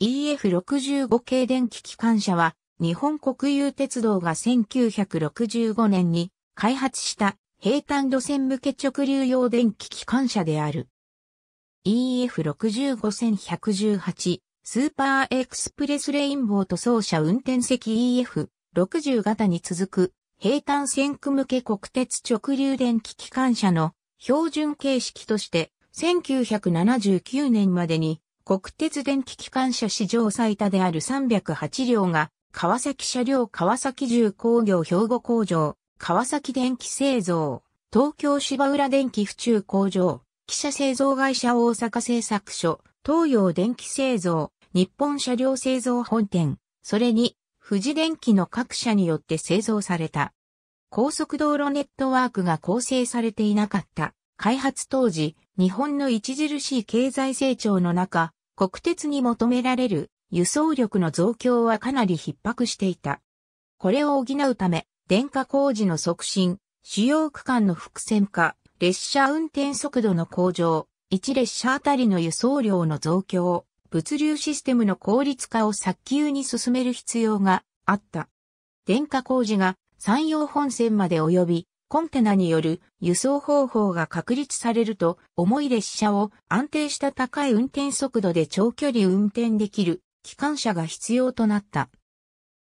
EF65 系電気機関車は、日本国有鉄道が1965年に開発した平坦路線向け直流用電気機関車である。EF65118 スーパーエクスプレスレインボーと走車運転席 EF60 型に続く平坦線区向け国鉄直流電気機関車の標準形式として1979年までに国鉄電気機関車史上最多である308両が、川崎車両川崎重工業兵庫工場、川崎電気製造、東京芝浦電気府中工場、汽車製造会社大阪製作所、東洋電気製造、日本車両製造本店、それに、富士電機の各社によって製造された。高速道路ネットワークが構成されていなかった。開発当時、日本の著しい経済成長の中、国鉄に求められる輸送力の増強はかなり逼迫していた。これを補うため、電化工事の促進、主要区間の伏線化、列車運転速度の向上、1列車あたりの輸送量の増強、物流システムの効率化を早急に進める必要があった。電化工事が山陽本線まで及び、コンテナによる輸送方法が確立されると、重い列車を安定した高い運転速度で長距離運転できる機関車が必要となった。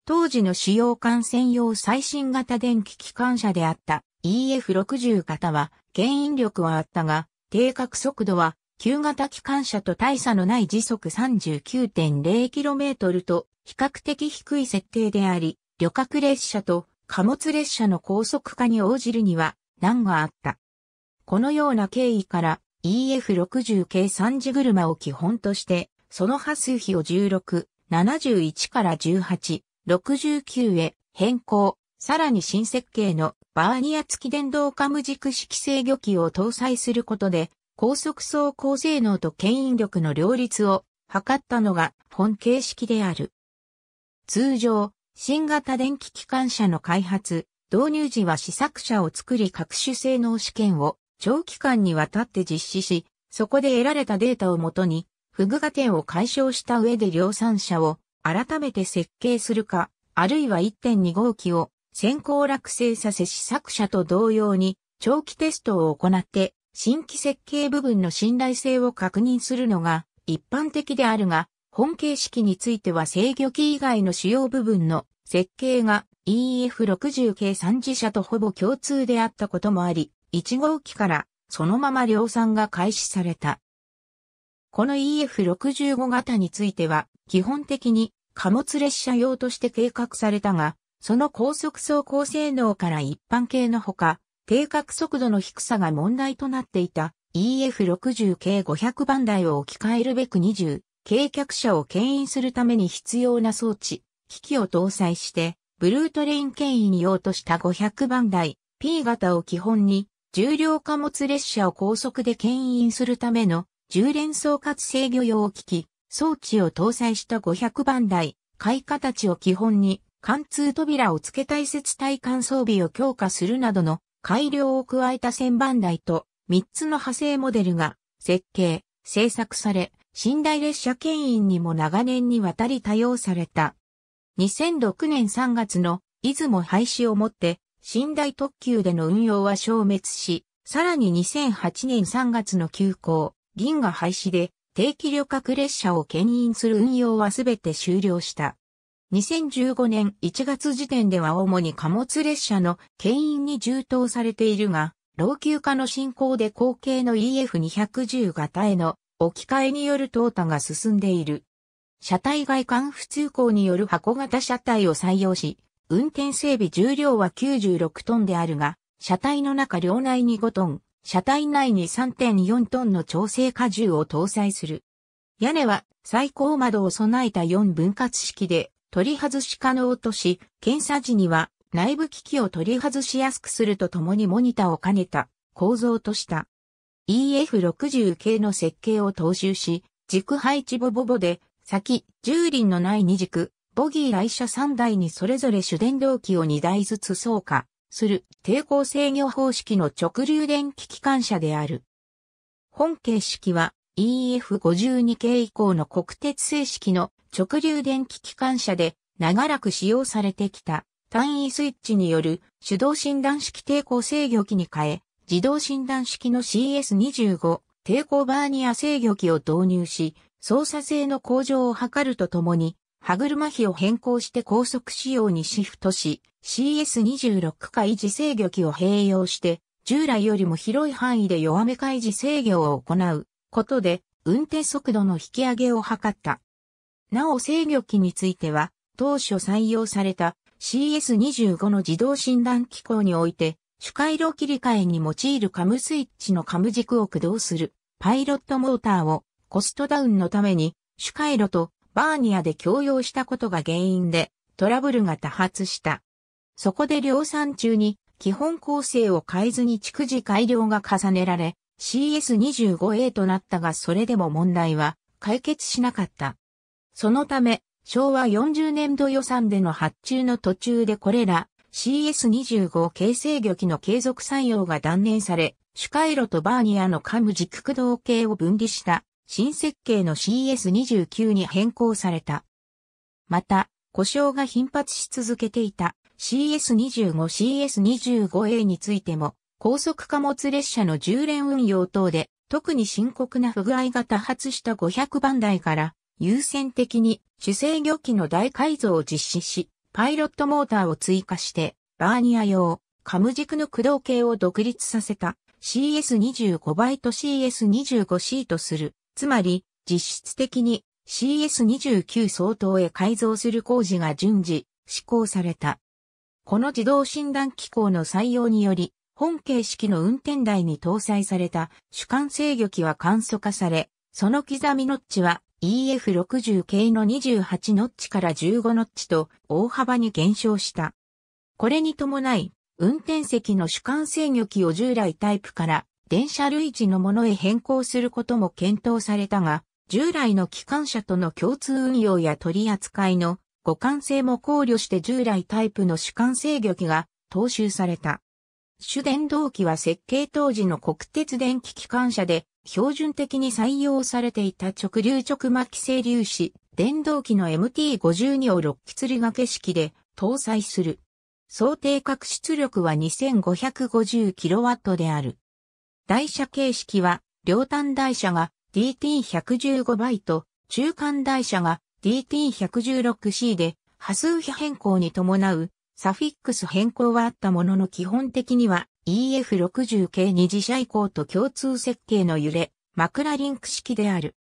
当時の主要艦専用最新型電気機関車であった EF60 型は牽引力はあったが、定格速度は旧型機関車と大差のない時速 39.0km と比較的低い設定であり、旅客列車と貨物列車の高速化に応じるには難があった。このような経緯から EF60 系3次車を基本として、その波数比を16、71から18、69へ変更、さらに新設計のバーニア付き電動カム軸式制御機を搭載することで、高速走行性能と牽引力の両立を図ったのが本形式である。通常、新型電気機関車の開発、導入時は試作車を作り各種性能試験を長期間にわたって実施し、そこで得られたデータをもとに、不具合点を解消した上で量産車を改めて設計するか、あるいは1.2号機を先行落成させ試作車と同様に長期テストを行って新規設計部分の信頼性を確認するのが一般的であるが、本形式については制御機以外の主要部分の設計が EF60 系3自社とほぼ共通であったこともあり、1号機からそのまま量産が開始された。この EF65 型については、基本的に貨物列車用として計画されたが、その高速走行性能から一般系のほか、計画速度の低さが問題となっていた EF60 系500番台を置き換えるべく20軽客車を牽引するために必要な装置、機器を搭載して、ブルートレイン牽引用とした500番台 P 型を基本に、重量貨物列車を高速で牽引するための重連装括制御用機器、装置を搭載した500番台、買い形を基本に、貫通扉を付けたい接体管装備を強化するなどの改良を加えた1000番台と3つの派生モデルが設計、製作され、寝台列車牽引にも長年にわたり多用された。2006年3月の出雲廃止をもって、寝台特急での運用は消滅し、さらに2008年3月の急行、銀河廃止で定期旅客列車を牽引する運用はすべて終了した。2015年1月時点では主に貨物列車の牽引に充当されているが、老朽化の進行で後継の EF210 型への置き換えによる淘汰が進んでいる。車体外観不通行による箱型車体を採用し、運転整備重量は96トンであるが、車体の中両内に5トン、車体内に3.4トンの調整荷重を搭載する。屋根は最高窓を備えた4分割式で取り外し可能とし、検査時には内部機器を取り外しやすくするとともにモニターを兼ねた構造とした。EF60 系の設計を踏襲し、軸配置ボボボで、先、重輪のない二軸、ボギー愛車3台にそれぞれ主電動機を2台ずつ装加する抵抗制御方式の直流電気機関車である。本形式は EF52 系以降の国鉄正式の直流電気機関車で長らく使用されてきた単位スイッチによる手動診断式抵抗制御機に変え、自動診断式の CS25 抵抗バーニア制御機を導入し、操作性の向上を図るとともに、歯車比を変更して高速仕様にシフトし、CS26 回時制御機を併用して、従来よりも広い範囲で弱め開示制御を行うことで、運転速度の引き上げを図った。なお制御機については、当初採用された CS25 の自動診断機構において、主回路切り替えに用いるカムスイッチのカム軸を駆動するパイロットモーターをコストダウンのために主回路とバーニアで共用したことが原因でトラブルが多発した。そこで量産中に基本構成を変えずに逐次改良が重ねられ CS25A となったがそれでも問題は解決しなかった。そのため昭和40年度予算での発注の途中でこれら CS25 形成魚機の継続採用が断念され、主回路とバーニアのカム軸駆動系を分離した新設計の CS29 に変更された。また、故障が頻発し続けていた CS25、CS25A についても、高速貨物列車の充電運用等で、特に深刻な不具合が多発した500番台から、優先的に主制魚機の大改造を実施し、パイロットモーターを追加して、バーニア用、カム軸の駆動系を独立させた CS25 倍と CS25C とする。つまり、実質的に CS29 相当へ改造する工事が順次施行された。この自動診断機構の採用により、本形式の運転台に搭載された主管制御機は簡素化され、その刻みノッチは EF60 系の28ノッチから15ノッチと大幅に減少した。これに伴い、運転席の主観制御機を従来タイプから電車類似のものへ変更することも検討されたが、従来の機関車との共通運用や取り扱いの互換性も考慮して従来タイプの主観制御機が踏襲された。主電動機は設計当時の国鉄電気機関車で標準的に採用されていた直流直巻規制粒子、電動機の MT52 を6機吊り掛け式で搭載する。想定角出力は 2550kW である。台車形式は、両端台車が DT115 イト、中間台車が DT116C で、波数比変更に伴う、サフィックス変更はあったものの基本的には EF60 系二次車以降と共通設計の揺れ、枕リンク式である。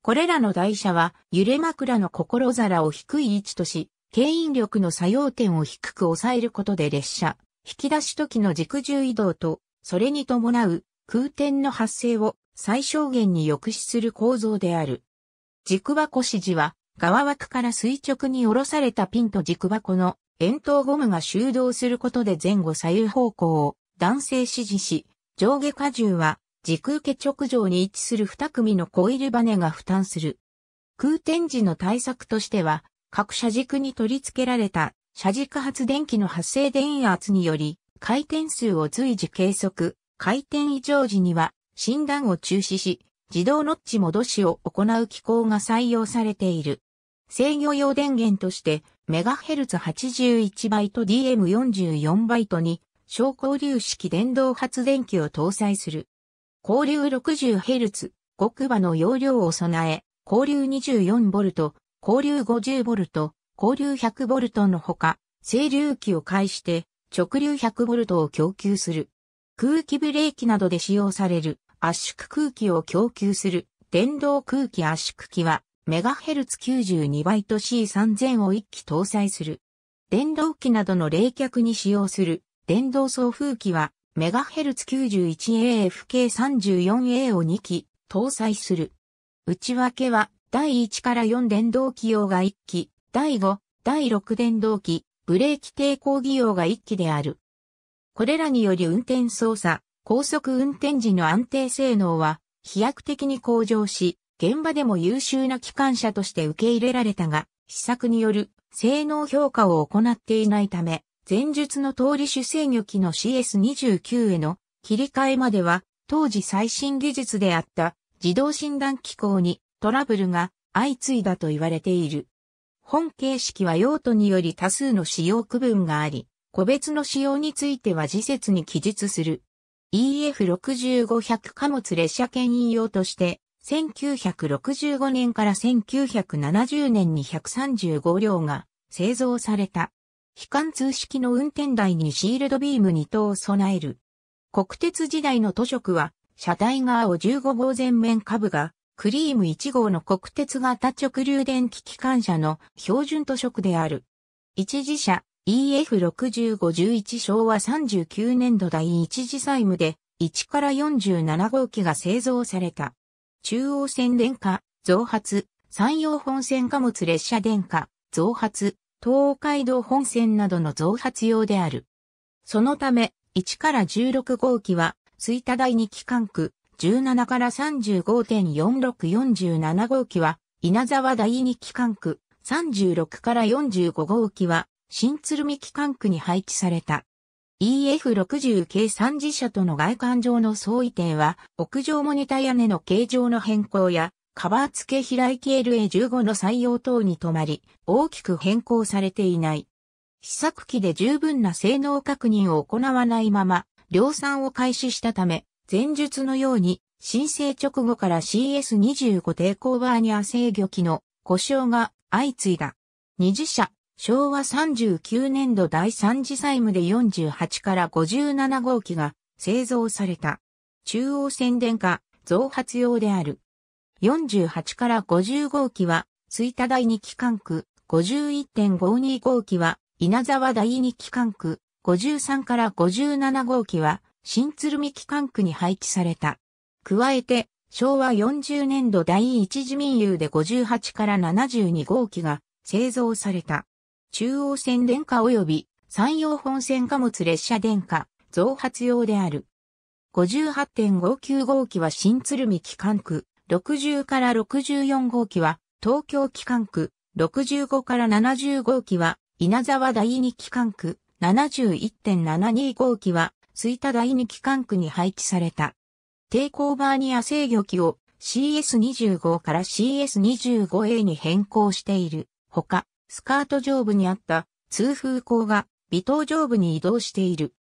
これらの台車は揺れ枕の心皿を低い位置とし、牽引力の作用点を低く抑えることで列車、引き出し時の軸重移動と、それに伴う空転の発生を最小限に抑止する構造である。軸箱指示は、側枠から垂直に下ろされたピンと軸箱の円筒ゴムが収動することで前後左右方向を男性支持し、上下荷重は時空家直上に位置する二組のコイルバネが負担する。空転時の対策としては、各車軸に取り付けられた車軸発電機の発生電圧により、回転数を随時計測、回転異常時には診断を中止し、自動ノッチ戻しを行う機構が採用されている。制御用電源として、メガヘルツ81バイト DM44 バイトに小交流式電動発電機を搭載する。交流 60Hz、極場の容量を備え、交流 24V、交流 50V、交流 100V のほか、整流器を介して直流 100V を供給する。空気ブレーキなどで使用される圧縮空気を供給する電動空気圧縮機はメガヘルツ92バイト C3000 を1機搭載する。電動機などの冷却に使用する電動送風機は MHz91AFK34A を2機搭載する。内訳は第1から4電動機用が1機、第5、第6電動機、ブレーキ抵抗技用が1機である。これらにより運転操作、高速運転時の安定性能は飛躍的に向上し、現場でも優秀な機関車として受け入れられたが、施策による性能評価を行っていないため、前述の通り主制御機の CS29 への切り替えまでは、当時最新技術であった自動診断機構にトラブルが相次いだと言われている。本形式は用途により多数の使用区分があり、個別の使用については次節に記述する。EF6500 貨物列車検引用として、1965年から1970年に135両が製造された。非貫通式の運転台にシールドビーム2等を備える。国鉄時代の都色は、車体側を15号前面下部が、クリーム1号の国鉄型直流電気機関車の標準都色である。一次車 e f 6 5 1昭和39年度第一次債務で1から47号機が製造された。中央線電化、増発、山陽本線貨物列車電化、増発、東海道本線などの増発用である。そのため、1から16号機は、吹田第2機関区、17から35.4647号機は、稲沢第2機関区、36から45号機は、新鶴見機関区に配置された。EF60 計3自社との外観上の相違点は、屋上モニタ屋根の形状の変更や、カバー付け開き LA15 の採用等に止まり、大きく変更されていない。試作機で十分な性能確認を行わないまま、量産を開始したため、前述のように、申請直後から CS25 抵抗バーニア制御機の故障が相次いだ。二次社、昭和39年度第3次債務で48から57号機が製造された。中央宣伝化、増発用である。48から50号機は、吹田第2機関区、51.52号機は、稲沢第2機関区、53から57号機は、新鶴見機関区に配置された。加えて、昭和40年度第一次民有で58から72号機が製造された。中央線電化及び山陽本線貨物列車電化増発用である。58.59号機は新鶴見機関区、60から64号機は東京機関区、65から70号機は稲沢第二機関区、71.72号機は吹田第二機関区に配置された。抵抗バーニア制御機を CS25 から CS25A に変更している。ほか、スカート上部にあった通風口が微糖上部に移動している。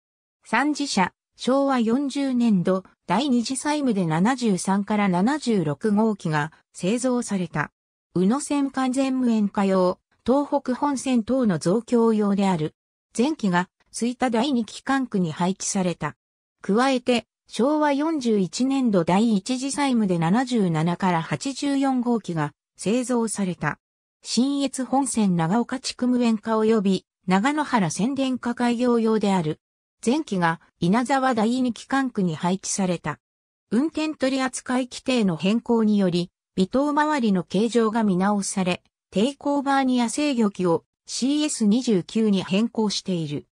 三次車、昭和40年度、第二次債務で73から76号機が製造された。宇野線完全無塩化用、東北本線等の増強用である。前期が吹田第二機関区に配置された。加えて、昭和41年度第一次債務で77から84号機が製造された。新越本線長岡地区無塩化及び長野原宣伝化開業用である。前期が稲沢第二機関区に配置された。運転取扱規定の変更により、微糖周りの形状が見直され、抵抗バーニア制御機を CS29 に変更している。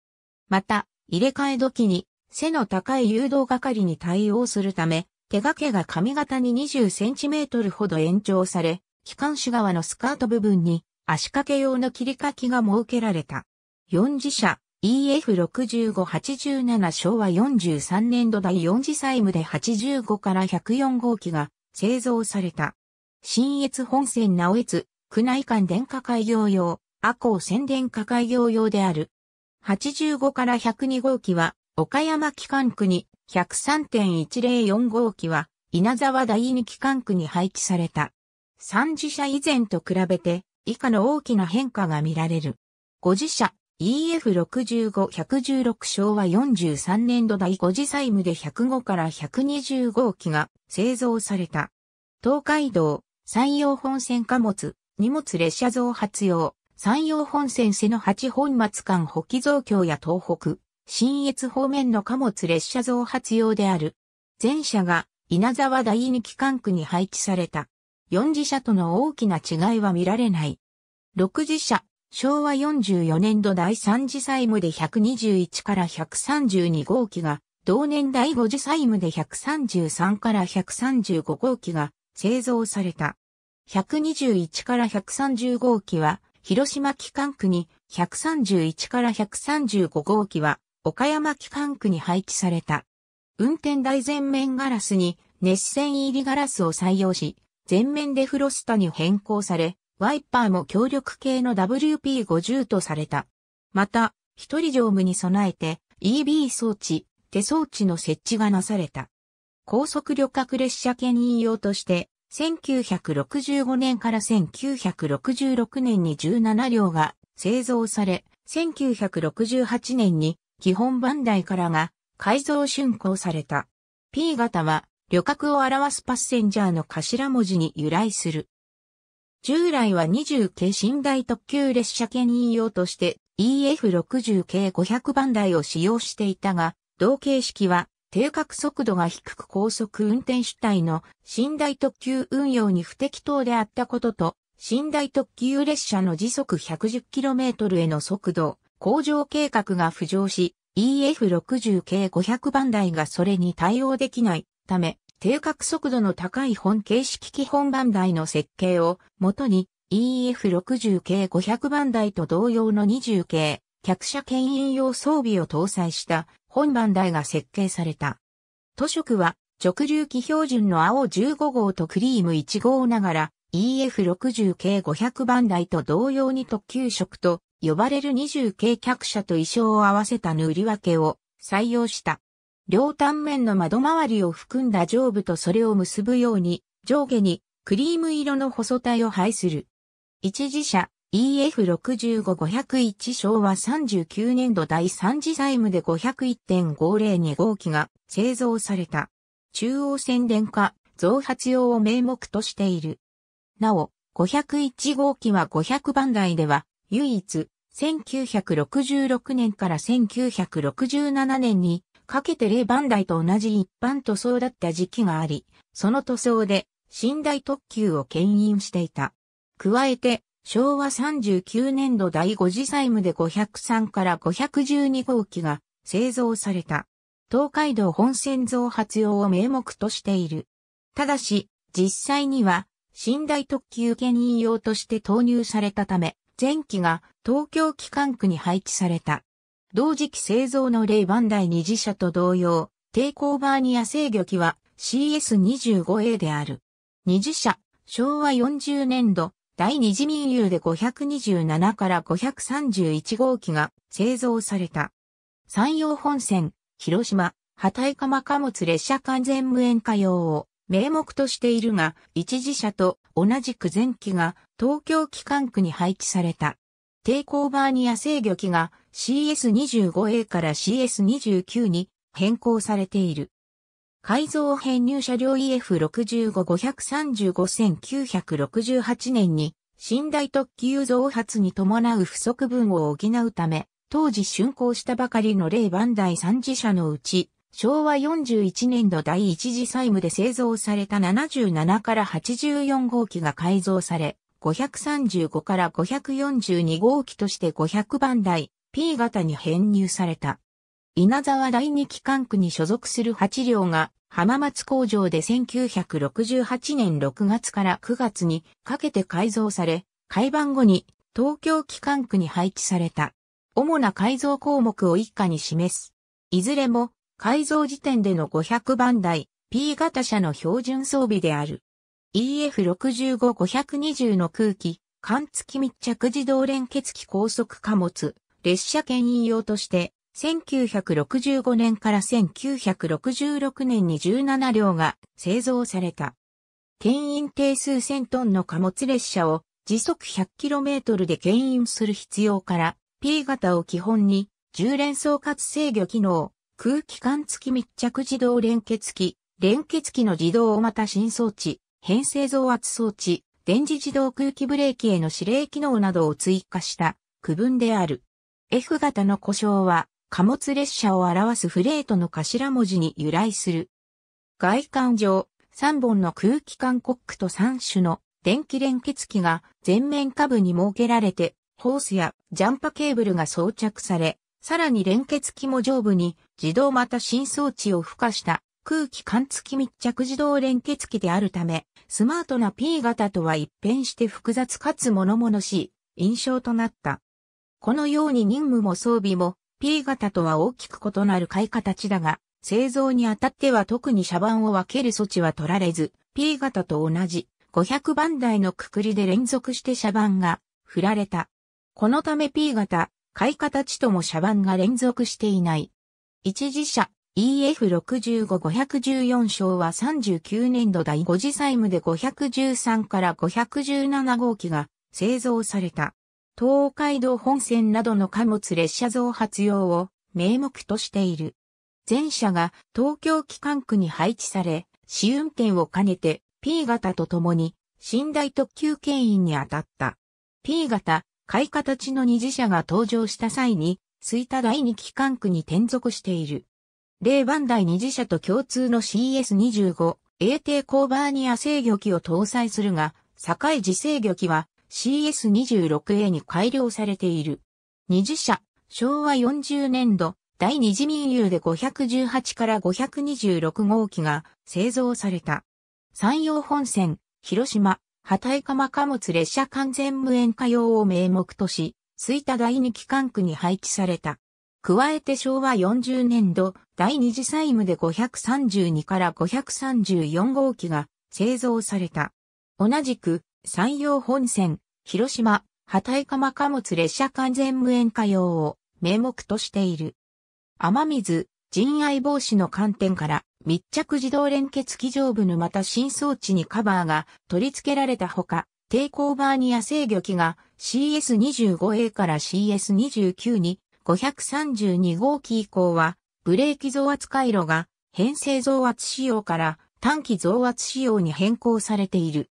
また、入れ替え時に背の高い誘導係に対応するため、手掛けが髪型に20センチメートルほど延長され、機関手側のスカート部分に足掛け用の切り欠きが設けられた。4次車、EF6587 昭和43年度第4次債務で85から104号機が製造された。新越本線直越、区内間電化開業用、阿光線電化開業用である。85から102号機は、岡山機関区に、103.104号機は、稲沢第二機関区に配置された。3次車以前と比べて、以下の大きな変化が見られる。5次車、EF65-116 昭和43年度第5次債務で105から120号機が製造された。東海道、山陽本線貨物、荷物列車増発用、山陽本線瀬の八本松間補機増強や東北、新越方面の貨物列車増発用である。前者が稲沢第二機関区に配置された。4次車との大きな違いは見られない。6次車、昭和44年度第3次債務で121から132号機が、同年第5次債務で133から135号機が製造された。121から130号機は、広島機関区に、131から135号機は、岡山機関区に配置された。運転台全面ガラスに熱線入りガラスを採用し、全面でフロスタに変更され、ワイパーも強力系の WP50 とされた。また、一人乗務に備えて EB 装置、手装置の設置がなされた。高速旅客列車券引用として、1965年から1966年に17両が製造され、1968年に基本番台からが改造竣工された。P 型は旅客を表すパッセンジャーの頭文字に由来する。従来は20系寝台特急列車兼引用として EF60 系500番台を使用していたが、同形式は定格速度が低く高速運転主体の寝台特急運用に不適当であったことと、寝台特急列車の時速 110km への速度向上計画が浮上し、EF60 系500番台がそれに対応できないため、低角速度の高い本形式基本番台の設計を元に EF60 系500番台と同様の20系客車牽引用装備を搭載した本番台が設計された。図色は直流機標準の青15号とクリーム1号ながら EF60 系500番台と同様に特急色と呼ばれる20系客車と衣装を合わせた塗り分けを採用した。両端面の窓周りを含んだ上部とそれを結ぶように、上下にクリーム色の細体を配する。一次車 EF65501 昭和39年度第3次債務で501.502号機が製造された。中央線電化増発用を名目としている。なお、501号機は500番台では唯一1966年から1967年にかけて0番台と同じ一般塗装だった時期があり、その塗装で寝台特急を牽引していた。加えて、昭和39年度第5次債務で503から512号機が製造された。東海道本線増発用を名目としている。ただし、実際には、寝台特急牽引用として投入されたため、前期が東京機関区に配置された。同時期製造のレイバンダイ二次車と同様、抵コーバーニア制御機は CS25A である。二次車、昭和40年度、第二次民友で527から531号機が製造された。山陽本線、広島、畑体釜貨物列車完全無縁化用を名目としているが、一次車と同じく前期が東京機関区に配置された。抵コーバーニア制御機が CS25A から CS29 に変更されている。改造編入車両 EF65-535-1968 年に寝台特急増発に伴う不足分を補うため、当時竣工したばかりの霊番台3次車のうち、昭和41年度第1次債務で製造された77から84号機が改造され、535から542号機として500番台、P 型に編入された。稲沢第二機関区に所属する8両が浜松工場で1968年6月から9月にかけて改造され、改版後に東京機関区に配置された。主な改造項目を一家に示す。いずれも改造時点での500番台 P 型車の標準装備である。EF65-520 の空気、缶付き密着自動連結機高速貨物、列車牽引用として、1965年から1966年に17両が製造された。牽引定数1000トンの貨物列車を時速 100km で牽引する必要から P 型を基本に重連装かつ制御機能、空気管付き密着自動連結機、連結機の自動をまた新装置、編成増圧装置、電磁自動空気ブレーキへの指令機能などを追加した区分である。F 型の故障は貨物列車を表すフレートの頭文字に由来する。外観上、3本の空気管コックと3種の電気連結機が全面下部に設けられて、ホースやジャンパケーブルが装着され、さらに連結機も上部に自動また新装置を付加した空気管付き密着自動連結機であるため、スマートな P 型とは一変して複雑かつ物々しい印象となった。このように任務も装備も P 型とは大きく異なる買い形だが、製造にあたっては特に車番を分ける措置は取られず、P 型と同じ500番台のくくりで連続して車番が振られた。このため P 型、買い形とも車番が連続していない。一次車 EF65514 章は39年度第5次債務で513から517号機が製造された。東海道本線などの貨物列車増発用を名目としている。前者が東京機関区に配置され、試運転を兼ねて P 型と共に寝台特急牽引に当たった。P 型、買い形の二次車が登場した際に、吹田第二機関区に転属している。例番台二次車と共通の CS25、A 定コーバーニア制御機を搭載するが、境自制御機は CS26A に改良されている。二次車、昭和40年度、第二次民友で518から526号機が製造された。山陽本線、広島、畑井釜貨物列車完全無縁化用を名目とし、吹田第二機関区に配置された。加えて昭和40年度、第二次債務で532から534号機が製造された。同じく、山陽本線、広島、畑体釜貨物列車完全無縁化用を名目としている。雨水、人愛防止の観点から密着自動連結機上部のまた新装置にカバーが取り付けられたほか、抵抗バーニア制御機が CS25A から CS29 に532号機以降はブレーキ増圧回路が編成増圧仕様から短期増圧仕様に変更されている。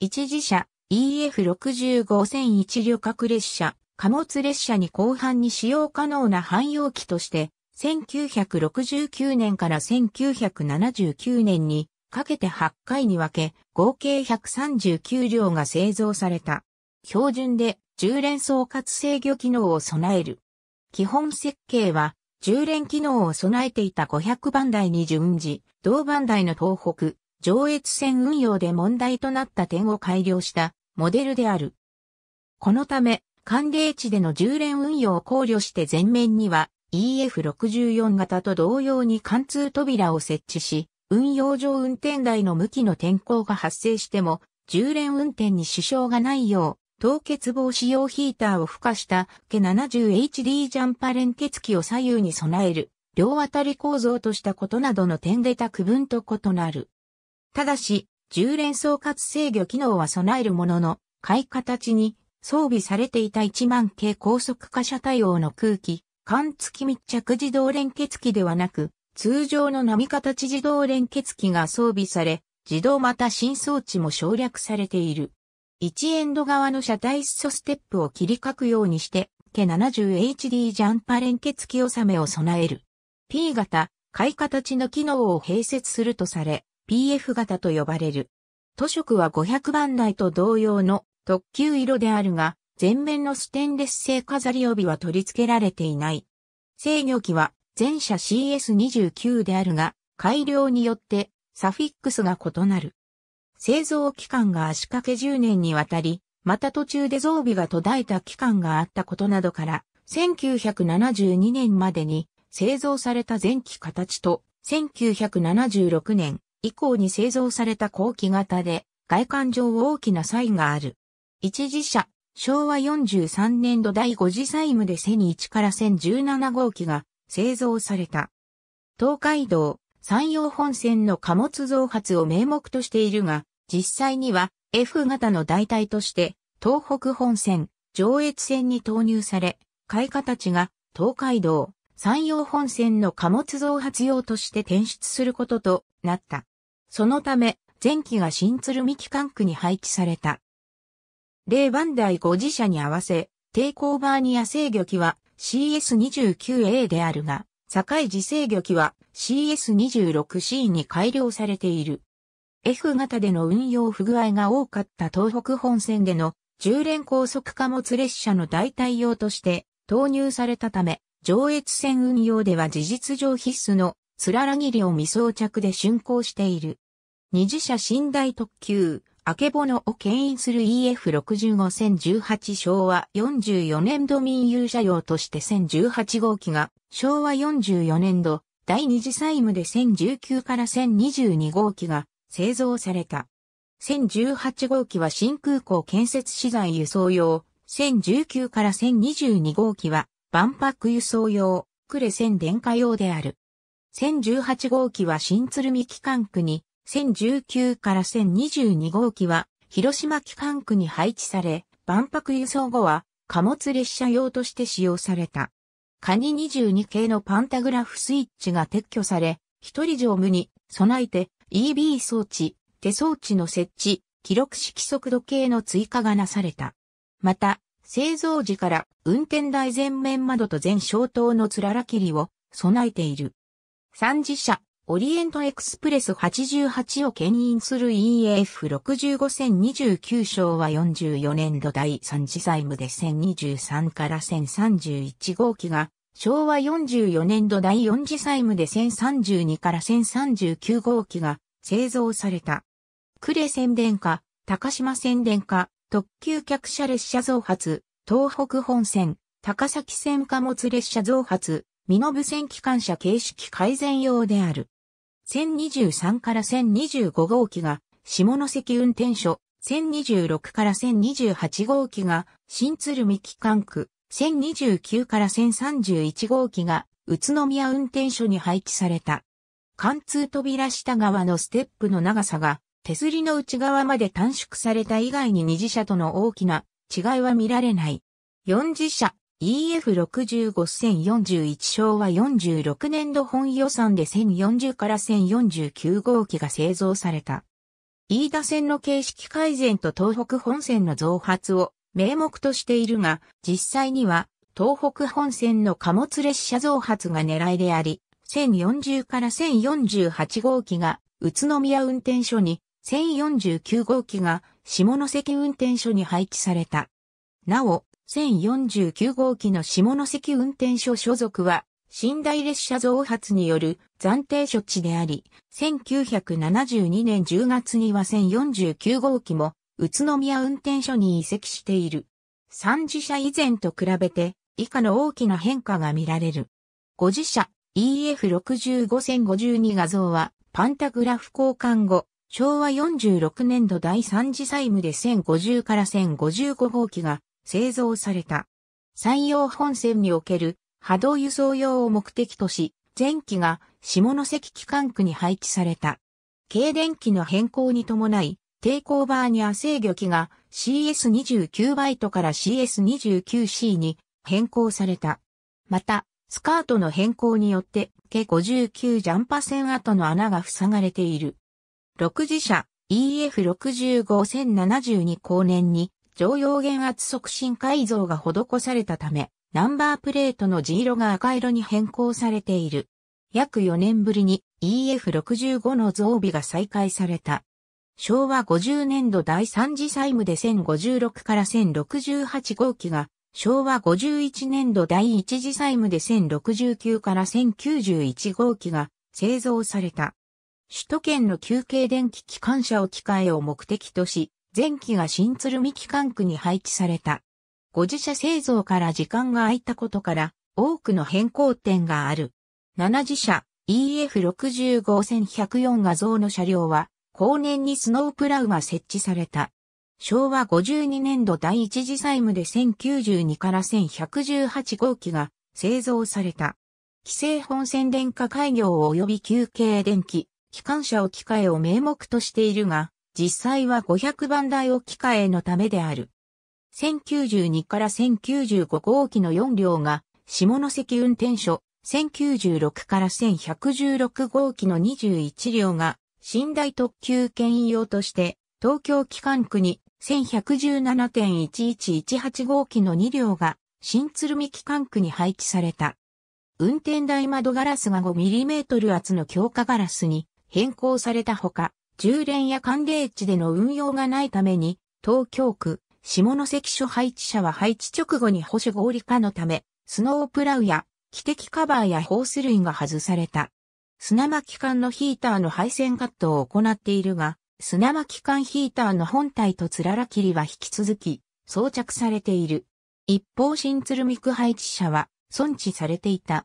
一時車、EF65001 旅客列車、貨物列車に広範に使用可能な汎用機として、1969年から1979年にかけて8回に分け、合計139両が製造された。標準で10連総括制御機能を備える。基本設計は10連機能を備えていた500番台に準じ、同番台の東北、上越線運用で問題となった点を改良したモデルである。このため、寒冷地での充電運用を考慮して前面には EF64 型と同様に貫通扉を設置し、運用上運転台の向きの天候が発生しても、充電運転に支障がないよう、凍結防止用ヒーターを付加した K70HD ジャンパ連結機を左右に備える、両渡り構造としたことなどの点でた区分と異なる。ただし、10連装括制御機能は備えるものの、買い形に装備されていた1万系高速化車対応の空気、缶付き密着自動連結機ではなく、通常の波形自動連結機が装備され、自動また新装置も省略されている。1エンド側の車体素ステップを切り書くようにして、K70HD ジャンパ連結機納めを備える。P 型、買い形の機能を併設するとされ、PF 型と呼ばれる。塗色は500番台と同様の特急色であるが、全面のステンレス製飾り帯は取り付けられていない。制御機は全車 CS29 であるが、改良によってサフィックスが異なる。製造期間が足掛け10年にわたり、また途中で増備が途絶えた期間があったことなどから、1972年までに製造された前期形と1976年以降に製造された後期型で、外観上大きな差異がある。一次車、昭和43年度第5次債務でセニ1から1017号機が製造された。東海道、山陽本線の貨物増発を名目としているが、実際には F 型の代替として、東北本線、上越線に投入され、開花たちが東海道、山陽本線の貨物増発用として転出することとなった。そのため、前期が新鶴見機関区に配置された。例番台5自社に合わせ、抵抗バーニア制御機は CS29A であるが、境自制御機は CS26C に改良されている。F 型での運用不具合が多かった東北本線での10連高速貨物列車の代替用として投入されたため、上越線運用では事実上必須のつららぎりを未装着で竣工している。二次車寝台特急、あけぼのを牽引する EF65 1018昭和44年度民有車用として1018号機が昭和44年度第二次債務で1019から1022号機が製造された。1018号機は新空港建設資材輸送用、1019から1022号機は万博輸送用、呉線電化用である。1018号機は新鶴見機関区に1019から1022号機は、広島機関区に配置され、万博輸送後は、貨物列車用として使用された。カニ22系のパンタグラフスイッチが撤去され、一人乗務に備えて EB 装置、手装置の設置、記録式速度計の追加がなされた。また、製造時から運転台前面窓と全消灯のつらら切りを備えている。三次車、オリエントエクスプレス88を牽引する EF65 戦29勝は44年度第3次債務で1023から1031号機が、昭和44年度第4次債務で1032から1039号機が製造された。呉宣伝課、高島宣伝課、特急客車列車増発、東北本線、高崎線貨物列車増発、身延線機関車形式改善用である。1023から1025号機が下関運転所、1026から1028号機が新鶴見機関区、1029から1031号機が宇都宮運転所に配置された。貫通扉下側のステップの長さが手すりの内側まで短縮された以外に二次車との大きな違いは見られない。四次車、EF65041 昭和46年度本予算で1040から1049号機が製造された。飯田線の形式改善と東北本線の増発を名目としているが、実際には東北本線の貨物列車増発が狙いであり、1040から1048号機が宇都宮運転所に、1049号機が下関運転所に配置された。なお、1049号機の下関運転所所属は、寝台列車増発による暫定処置であり、1972年10月には1049号機も宇都宮運転所に移籍している。三次車以前と比べて以下の大きな変化が見られる。五次車 EF65052 画像はパンタグラフ交換後、昭和46年度第三次債務で1050から1055号機が製造された。山陽本線における波動輸送用を目的とし、前期が下関機関区に配置された。軽電機の変更に伴い、抵抗バーニア制御機が CS29 バイトから CS29C に変更された。また、スカートの変更によって、計59ジャンパ線跡の穴が塞がれている。6次車 EF65072 後年に常用減圧促進改造が施されたため、ナンバープレートの地色が赤色に変更されている。約4年ぶりに EF65 の増備が再開された。昭和50年度第3次債務で1056から1068号機が、昭和51年度第1次債務で1069から1091号機が製造された。首都圏の休憩電気機関車を機械を目的とし、前期が新鶴見機関区に配置された。ご自社製造から時間が空いたことから、多くの変更点がある。7自社 EF65104 画像の車両は、後年にスノープラウが設置された。昭和52年度第一次債務で1092から1118号機が製造された。規制本線電化開業及び休憩電気、機関車置き換えを名目としているが、実際は500番台置き換えのためである。1092から1095号機の4両が、下関運転所、1096から1116号機の21両が、寝台特急兼用として、東京機関区に1117.1118号機の2両が、新鶴見機関区に配置された。運転台窓ガラスが 5mm 厚の強化ガラスに変更されたほか、重連や寒冷地での運用がないために、東京区、下関所配置者は配置直後に保守合理化のため、スノープラウや、汽笛カバーやホース類が外された。砂巻管のヒーターの配線カットを行っているが、砂巻管ヒーターの本体とつらら切りは引き続き装着されている。一方新鶴見区配置者は損置されていた。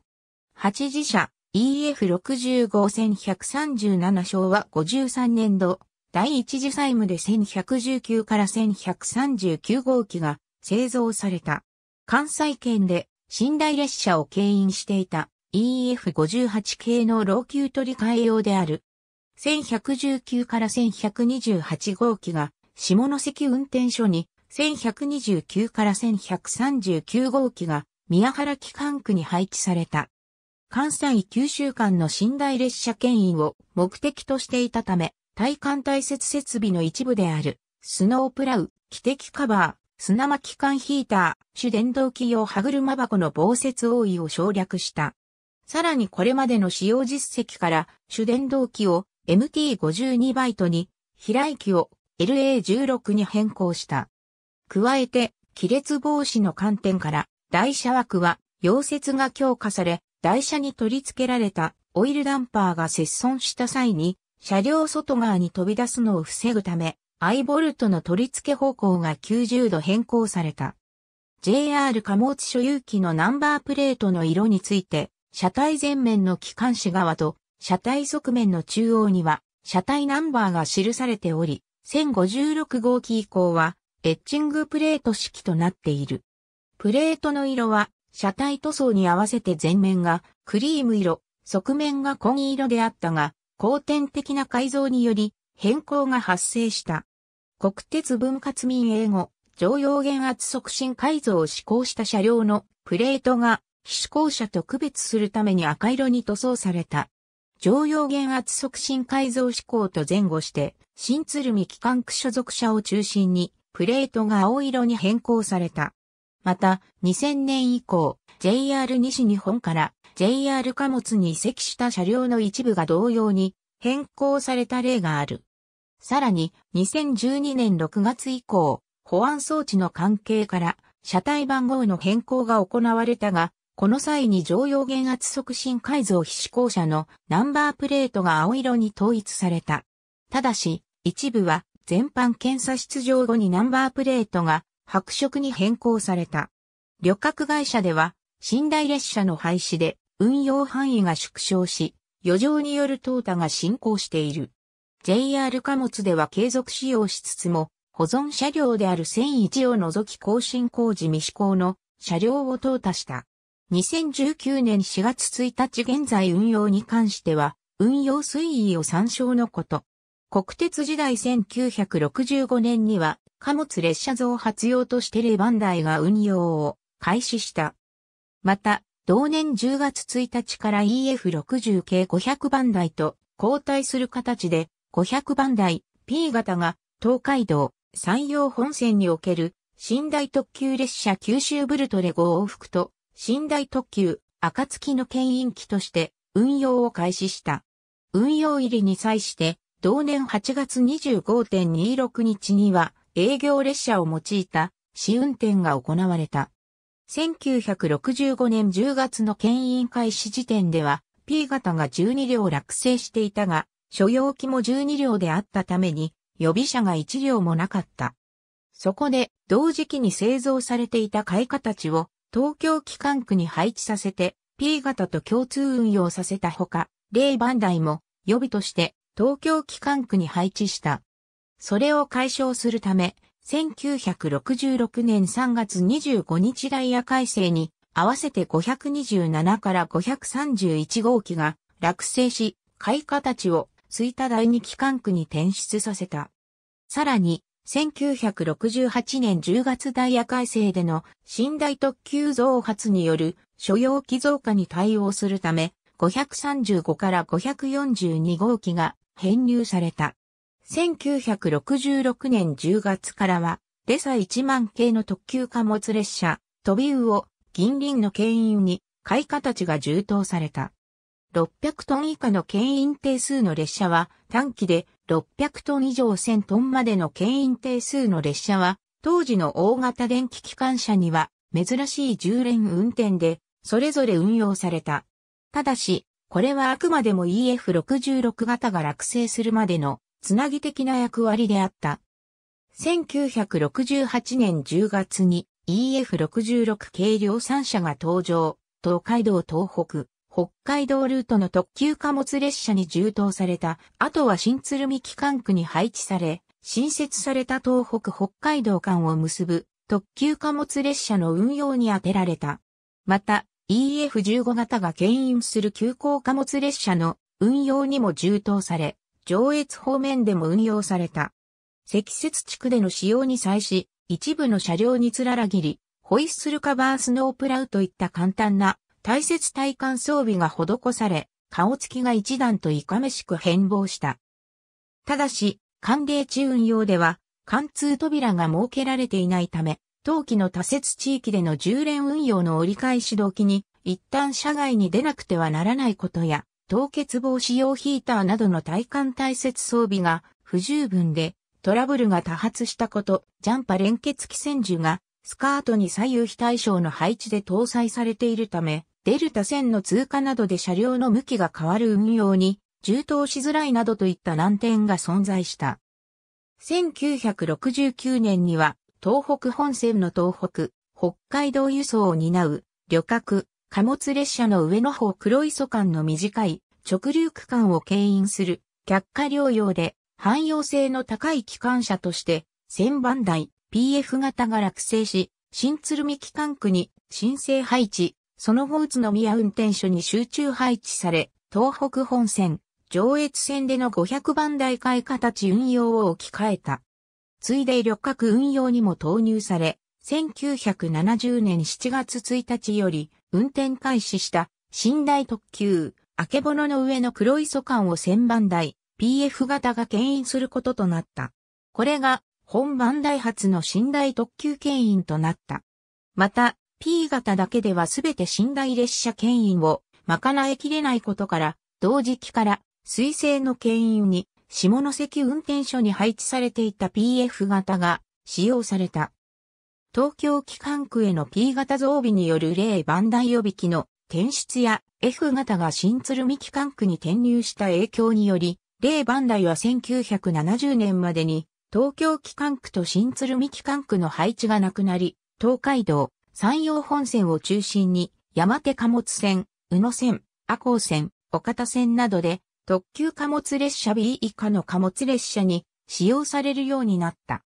八次車、EF65-1137 昭和53年度、第一次債務で1119から1139号機が製造された。関西圏で寝台列車を牽引していた EF58 系の老朽取り替え用である。1119から1128号機が下関運転所に、1129から1139号機が宮原機関区に配置された。関西九州間の寝台列車牽引を目的としていたため、対艦対接設備の一部である、スノープラウ、汽笛カバー、砂巻管ヒーター、主電動機用歯車箱の防雪覆いを省略した。さらにこれまでの使用実績から、主電動機を MT52 バイトに、飛来機を LA16 に変更した。加えて、亀裂防止の観点から、台車枠は、溶接が強化され、台車に取り付けられたオイルダンパーが接損した際に、車両外側に飛び出すのを防ぐため、アイボルトの取り付け方向が90度変更された。JR 貨物所有機のナンバープレートの色について、車体前面の機関紙側と車体側面の中央には車体ナンバーが記されており、1056号機以降はエッチングプレート式となっている。プレートの色は車体塗装に合わせて前面がクリーム色、側面が紺色であったが、後天的な改造により変更が発生した。国鉄分割民営後、常用減圧促進改造を施行した車両のプレートが非施行車と区別するために赤色に塗装された。常用減圧促進改造施行と前後して、新鶴見機関区所属車を中心に、プレートが青色に変更された。また、2000年以降、JR 西日本から JR 貨物に移籍した車両の一部が同様に変更された例がある。さらに、2012年6月以降、保安装置の関係から車体番号の変更が行われたが、この際に常用減圧促進改造非試行車のナンバープレートが青色に統一された。ただし、一部は全般検査出場後にナンバープレートが白色に変更された。旅客会社では、寝台列車の廃止で運用範囲が縮小し、余剰による淘汰が進行している。JR 貨物では継続使用しつつも、保存車両である1001を除き更新工事未施行の車両を淘汰した。2019年4月1日現在運用に関しては、運用推移を参照のこと。国鉄時代1965年には貨物列車増発用としてレバンダイが運用を開始した。また、同年10月1日から EF60 系500番台と交代する形で500番台 P 型が東海道山陽本線における寝台特急列車九州ブルトレ5往復と寝台特急暁の牽引機として運用を開始した。運用入りに際して同年8月25.26日には営業列車を用いた試運転が行われた。1965年10月の牽引開始時点では P 型が12両落成していたが、所要機も12両であったために予備車が1両もなかった。そこで同時期に製造されていた買いちを東京機関区に配置させて P 型と共通運用させたほか、例番台も予備として東京機関区に配置した。それを解消するため、1966年3月25日ダイヤ改正に合わせて527から531号機が落成し、開花たちを吹田第二機関区に転出させた。さらに、1968年10月ダイヤ改正での寝台特急増発による所要機増加に対応するため、535から542号機が編入された。1966年10月からは、レサ1万系の特急貨物列車、飛び魚、銀輪の牽引に、開花たちが充当された。600トン以下の牽引定数の列車は、短期で600トン以上1000トンまでの牽引定数の列車は、当時の大型電気機関車には、珍しい10連運転で、それぞれ運用された。ただし、これはあくまでも EF66 型が落成するまでのつなぎ的な役割であった。1968年10月に EF66 軽量3社が登場、東海道東北、北海道ルートの特急貨物列車に充当された、あとは新鶴見機関区に配置され、新設された東北北海道間を結ぶ特急貨物列車の運用に充てられた。また、EF15 型が牽引する急行貨物列車の運用にも充当され、上越方面でも運用された。積雪地区での使用に際し、一部の車両につらら切り、ホイッスルカバースノープラウといった簡単な大雪体感装備が施され、顔つきが一段といかめしく変貌した。ただし、寒冷地運用では、貫通扉が設けられていないため、陶器の多設地域での10連運用の折り返し時に、一旦車外に出なくてはならないことや、凍結防止用ヒーターなどの体感耐雪装備が不十分でトラブルが多発したこと、ジャンパ連結機線樹がスカートに左右非対称の配置で搭載されているため、デルタ線の通過などで車両の向きが変わる運用に、充当しづらいなどといった難点が存在した。1969年には、東北本線の東北、北海道輸送を担う、旅客、貨物列車の上の方黒磯間の短い直流区間を牽引する却下療養で汎用性の高い機関車として1000番台 PF 型が落成し、新鶴見機関区に申請配置、その後宇都宮運転所に集中配置され、東北本線、上越線での500番台買い形運用を置き換えた。ついで旅客運用にも投入され、1970年7月1日より運転開始した寝台特急、あけぼのの上の黒磯間を1000番台、PF 型が牽引することとなった。これが本番台発の寝台特急牽引となった。また、P 型だけではすべて寝台列車牽引を賄えきれないことから、同時期から水星の牽引に下関運転所に配置されていた PF 型が使用された。東京機関区への P 型増備による例番台予備機の転出や F 型が新鶴見機関区に転入した影響により、例番台は1970年までに東京機関区と新鶴見機関区の配置がなくなり、東海道、山陽本線を中心に山手貨物線、宇野線、阿光線、岡田線などで特急貨物列車 B 以下の貨物列車に使用されるようになった。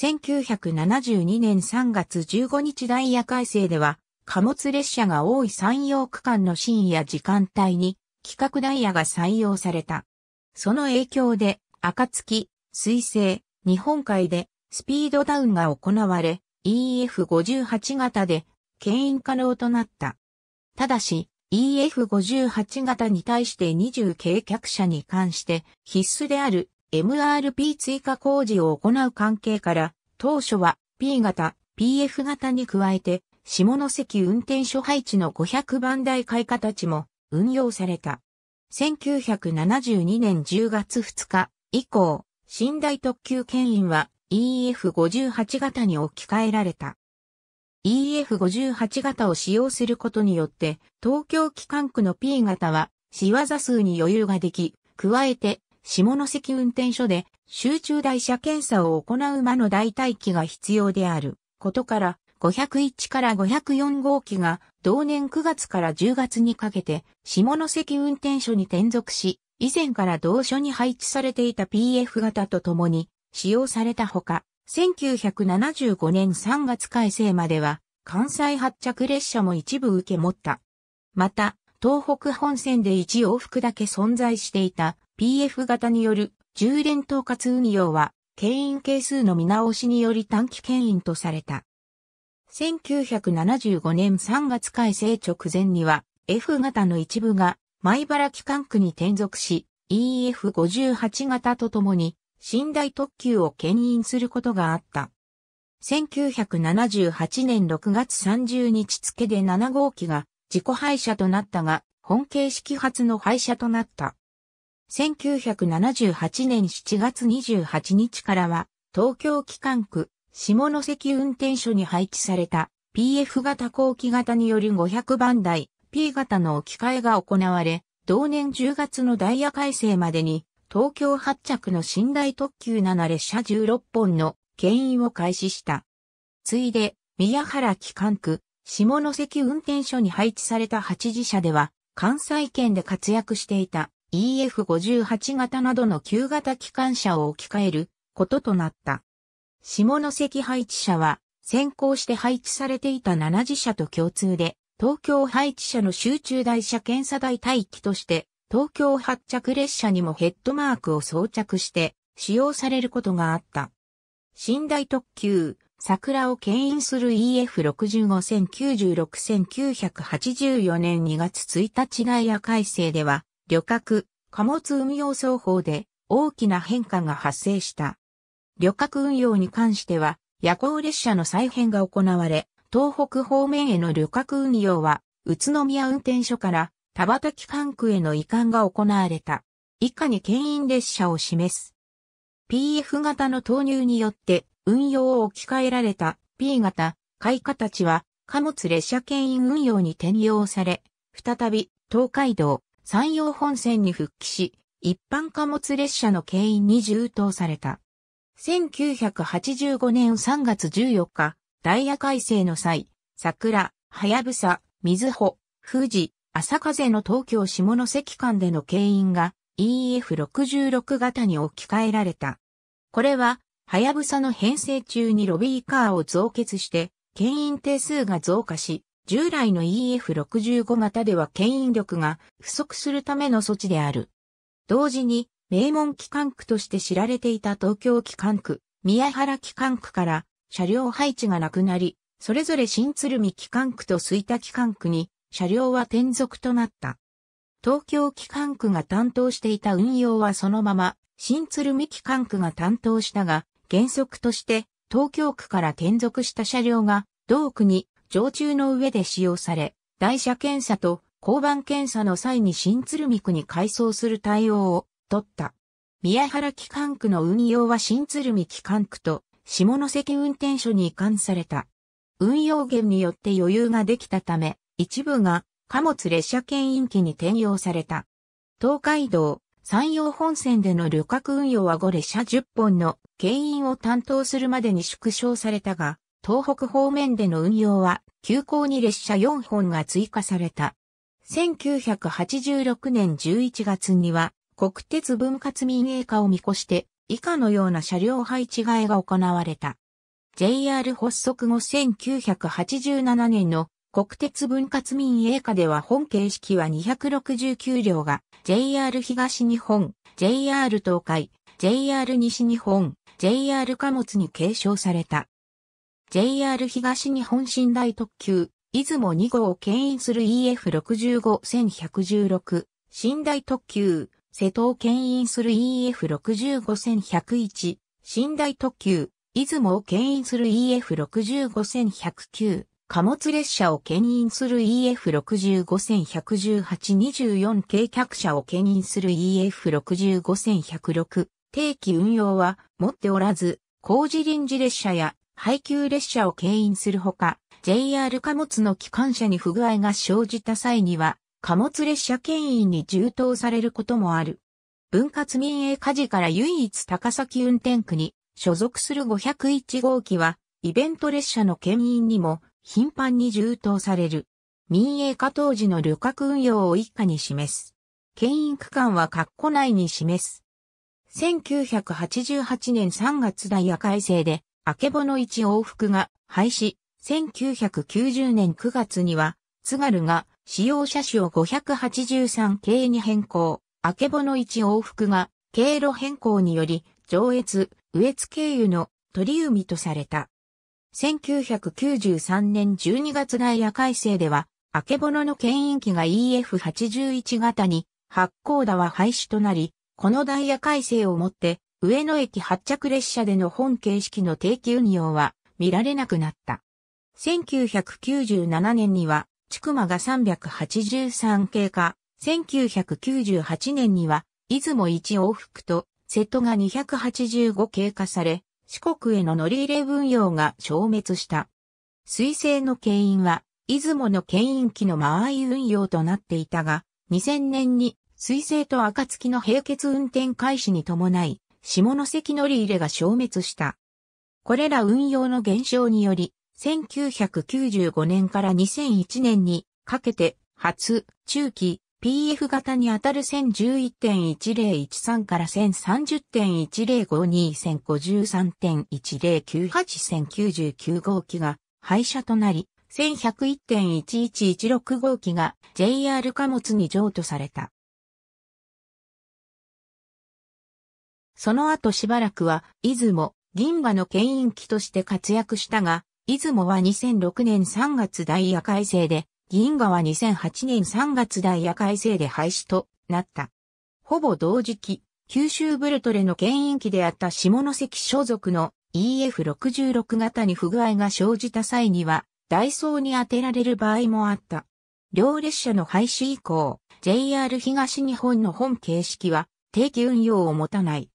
1972年3月15日ダイヤ改正では、貨物列車が多い山陽区間の深夜時間帯に、規格ダイヤが採用された。その影響で、暁、水星、日本海で、スピードダウンが行われ、EF58 型で、牽引可能となった。ただし、EF58 型に対して20計客車に関して必須である MRP 追加工事を行う関係から、当初は P 型、PF 型に加えて、下関運転所配置の500番台買いちも運用された。1972年10月2日以降、寝台特急牽引は EF58 型に置き換えられた。EF58 型を使用することによって、東京機関区の P 型は、仕業数に余裕ができ、加えて下関運転所で集中台車検査を行う間の代替機が必要であることから、501から504号機が同年9月から10月にかけて下関運転所に転属し、以前から同所に配置されていた PF 型と共に使用されたほか、1975年3月改正までは関西発着列車も一部受け持った。また、東北本線で一往復だけ存在していた PF 型による10連統括運用は、牽引係数の見直しにより短期牽引とされた。1975年3月改正直前には、F 型の一部が、前原機関区に転属し、EF58 型とともに、寝台特急を牽引することがあった。1978年6月30日付で7号機が自己廃車となったが、本形式発の廃車となった。1978年7月28日からは、東京機関区、下関運転所に配置された PF 型後期型による500番台 P 型の置き換えが行われ、同年10月のダイヤ改正までに、東京発着の寝台特急7列車16本の牽引を開始した。ついで、宮原機関区、下関運転所に配置された8次車では、関西圏で活躍していた EF58 型などの旧型機関車を置き換えることとなった。下関配置車は先行して配置されていた7次車と共通で、東京配置車の集中台車検査台待機として、東京発着列車にもヘッドマークを装着して使用されることがあった。寝台特急、桜を牽引する EF65 1996-1984年2月1日ダイ改正では、旅客、貨物運用双方で大きな変化が発生した。旅客運用に関しては、夜行列車の再編が行われ、東北方面への旅客運用は、宇都宮運転所から田畑管区への移管が行われた。以下に牽引列車を示す。PF 型の投入によって運用を置き換えられた P 型、開花たちは貨物列車牽引運用に転用され、再び東海道、山陽本線に復帰し、一般貨物列車の牽引に充当された。1985年3月14日、ダイヤ改正の際、桜、はやぶさ、水穂、富士、朝風の東京下関間での牽引が EF66 型に置き換えられた。これは、はやぶさの編成中にロビーカーを増結して、牽引定数が増加し、従来の EF65 型では牽引力が不足するための措置である。同時に、名門機関区として知られていた東京機関区、宮原機関区から車両配置がなくなり、それぞれ新鶴見機関区と吹田機関区に車両は転属となった。東京機関区が担当していた運用はそのまま、新鶴見機関区が担当したが、原則として東京区から転属した車両が同区に常駐の上で使用され、台車検査と交番検査の際に新鶴見区に改装する対応を取った。宮原機関区の運用は新鶴見機関区と下関運転所に移管された。運用源によって余裕ができたため、一部が貨物列車牽引機に転用された。東海道、山陽本線での旅客運用は5列車10本の牽引を担当するまでに縮小されたが、東北方面での運用は、急行に列車4本が追加された。1986年11月には、国鉄分割民営化を見越して、以下のような車両配置替えが行われた。JR 発足後1987年の国鉄分割民営化では本形式は269両が JR 東日本、JR 東海、JR 西日本、JR 貨物に継承された。JR 東日本寝台特急、出雲2号を牽引する EF65-1116、寝台特急、瀬戸を牽引する EF65-1101、寝台特急、出雲を牽引する EF65-1109、貨物列車を牽引する EF65-1118-24 計客車を牽引する e f 6 5 1 0 6定期運用は持っておらず、工事臨時列車や配給列車を牽引するほか、JR 貨物の機関車に不具合が生じた際には、貨物列車牽引に充当されることもある。分割民営火事から唯一高崎運転区に所属する501号機は、イベント列車の牽引にも頻繁に充当される。民営化当時の旅客運用を一家に示す。牽引区間は括弧内に示す。1988年3月ダイヤ改正であけぼの一往復が廃止、1990年9月には、津軽が使用車種を583系に変更、あけぼの一往復が経路変更により、上越、上越経由の鳥海とされた。1993年12月ダイヤ改正では、あけぼのの牽引機が EF81 型に、八甲田は廃止となり、このダイヤ改正をもって、上野駅発着列車での本形式の定期運用は見られなくなった。1997年には、ちくまが383系か、1998年には、出雲1往復と、瀬戸が285系化され、四国への乗り入れ運用が消滅した。水星の牽引は、出雲の牽引機の間合い運用となっていたが、2000年に水星と暁の並結運転開始に伴い、下関乗り入れが消滅した。これら運用の減少により、1995年から2001年にかけて、初、中期、PF 型にあたる1011.1013から1030.1052 1053.1098 1099号機が廃車となり、1101.1116号機が JR 貨物に譲渡された。その後しばらくは、出雲、銀河の牽引機として活躍したが、出雲は2006年3月ダイヤ改正で、銀河は2008年3月ダイヤ改正で廃止となった。ほぼ同時期、九州ブルトレの牽引機であった下関所属の EF66 型に不具合が生じた際には、ダイソーに当てられる場合もあった。両列車の廃止以降、JR 東日本の本形式は定期運用を持たない。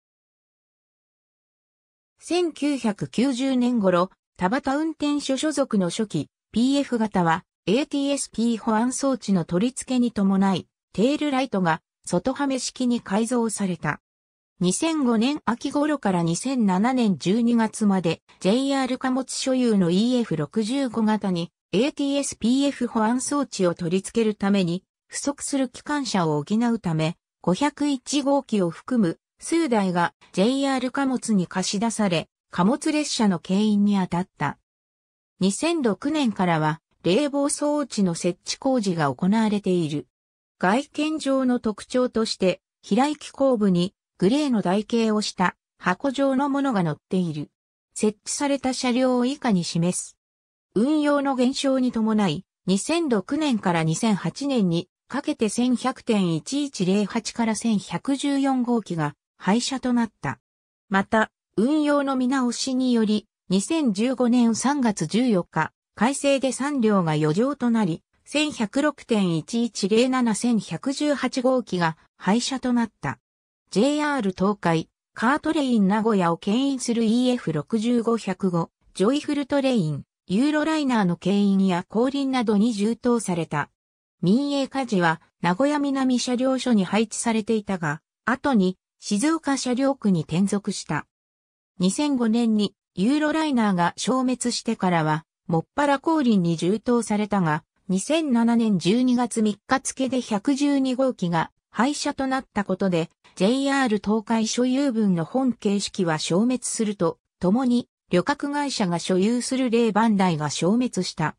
1990年頃、田端運転所所属の初期、PF 型は ATSP 保安装置の取り付けに伴い、テールライトが外はめ式に改造された。2005年秋頃から2007年12月まで JR 貨物所有の EF65 型に ATSPF 保安装置を取り付けるために不足する機関車を補うため501号機を含む数台が JR 貨物に貸し出され、貨物列車の牽引に当たった。2006年からは冷房装置の設置工事が行われている。外見上の特徴として、平行後部にグレーの台形をした箱状のものが乗っている。設置された車両を以下に示す。運用の減少に伴い、2006年から2008年にかけて1100.1108から1114号機が廃車となった。また、運用の見直しにより、2015年3月14日、改正で3両が余剰となり、1 1 0 6 1 1 0 7 1 1 8号機が廃車となった。JR 東海、カートレイン名古屋を牽引する EF65105、ジョイフルトレイン、ユーロライナーの牽引や後輪などに充当された。民営家事は名古屋南車両所に配置されていたが、後に静岡車両区に転属した。2005年にユーロライナーが消滅してからは、もっぱら降臨に充当されたが、2007年12月3日付で112号機が廃車となったことで、JR 東海所有分の本形式は消滅すると、ともに旅客会社が所有する例番台が消滅した。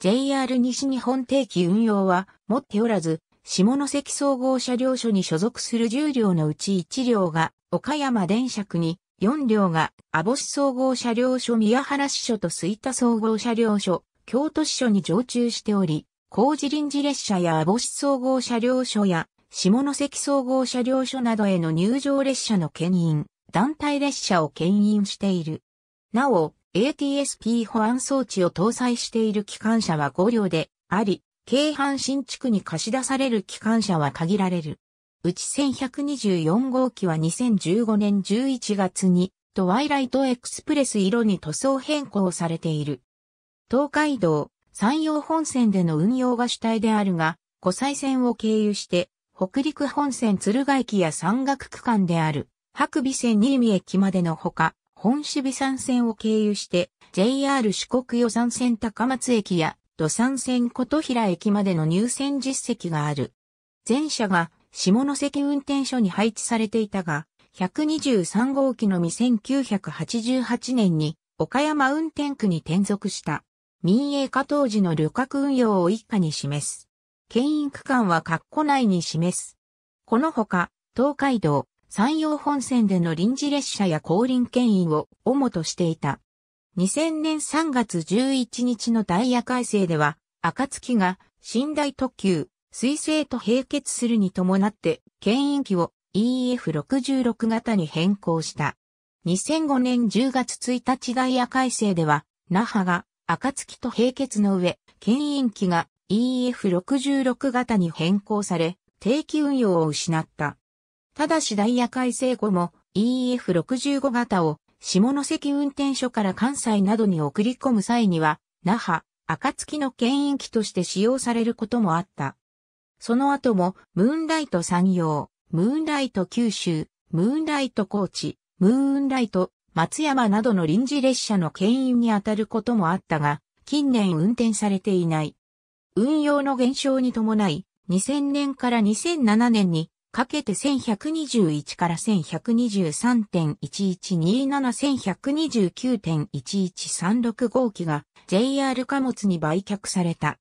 JR 西日本定期運用は持っておらず、下関総合車両所に所属する10両のうち1両が岡山電車区に、4両が網市総合車両所宮原支所と吹田総合車両所、京都支所に常駐しており、工事臨時列車や網市総合車両所や下関総合車両所などへの入場列車の牽引、団体列車を牽引している。なお、ATSP 保安装置を搭載している機関車は5両であり、京阪新地区に貸し出される機関車は限られる。うち1124号機は2015年11月に、トワイライトエクスプレス色に塗装変更されている。東海道、山陽本線での運用が主体であるが、湖西線を経由して、北陸本線鶴ヶ駅や山岳区間である、白尾線新見駅までのほか、本渋山線を経由して、JR 四国予算線高松駅や土産線琴平駅までの入線実績がある。全車が下関運転所に配置されていたが、123号機のみ1988年に岡山運転区に転属した民営化当時の旅客運用を一家に示す。県員区間は括弧内に示す。このほか、東海道、山陽本線での臨時列車や降臨牽引を主としていた。2000年3月11日のダイヤ改正では、暁が寝台特急、水星と並結するに伴って、牽引機を EF66 型に変更した。2005年10月1日ダイヤ改正では、那覇が暁と並結の上、牽引機が EF66 型に変更され、定期運用を失った。ただしダイヤ改正後も EF65 型を下関運転所から関西などに送り込む際には、那覇、暁の牽引機として使用されることもあった。その後も、ムーンライト山陽、ムーンライト九州、ムーンライト高知、ムーンライト、松山などの臨時列車の牽引に当たることもあったが、近年運転されていない。運用の減少に伴い、2000年から2007年にかけて1121から1 1 2 3 1 1 2 7 1 1 2 9 1 1 3 6号機が JR 貨物に売却された。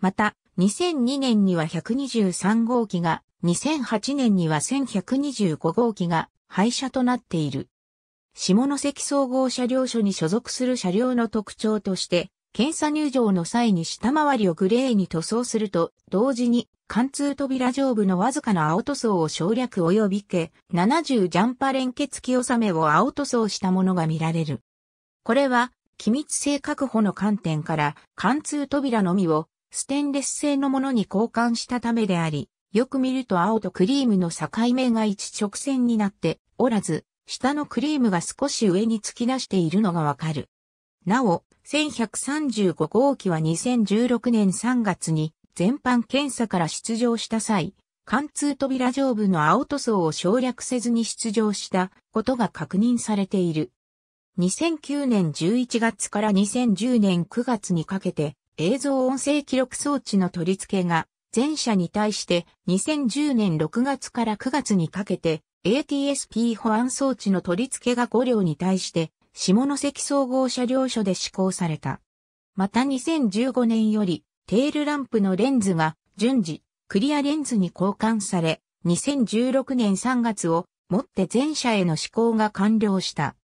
また、2002年には123号機が、2008年には1125号機が廃車となっている。下関総合車両所に所属する車両の特徴として、検査入場の際に下回りをグレーに塗装すると同時に貫通扉上部のわずかな青塗装を省略及びけ、70ジャンパ連結器納めを青塗装したものが見られる。これは、機密性確保の観点から、貫通扉のみをステンレス製のものに交換したためであり、よく見ると青とクリームの境目が一直線になっておらず、下のクリームが少し上に突き出しているのがわかる。なお、1135号機は2016年3月に全般検査から出場した際、貫通扉上部の青塗装を省略せずに出場したことが確認されている。2009年11月から2010年9月にかけて映像音声記録装置の取り付けが全社に対して2010年6月から9月にかけて ATSP 保安装置の取り付けが5両に対して下関総合車両所で施行された。また2015年よりテールランプのレンズが順次クリアレンズに交換され、2016年3月をもって全社への施行が完了した。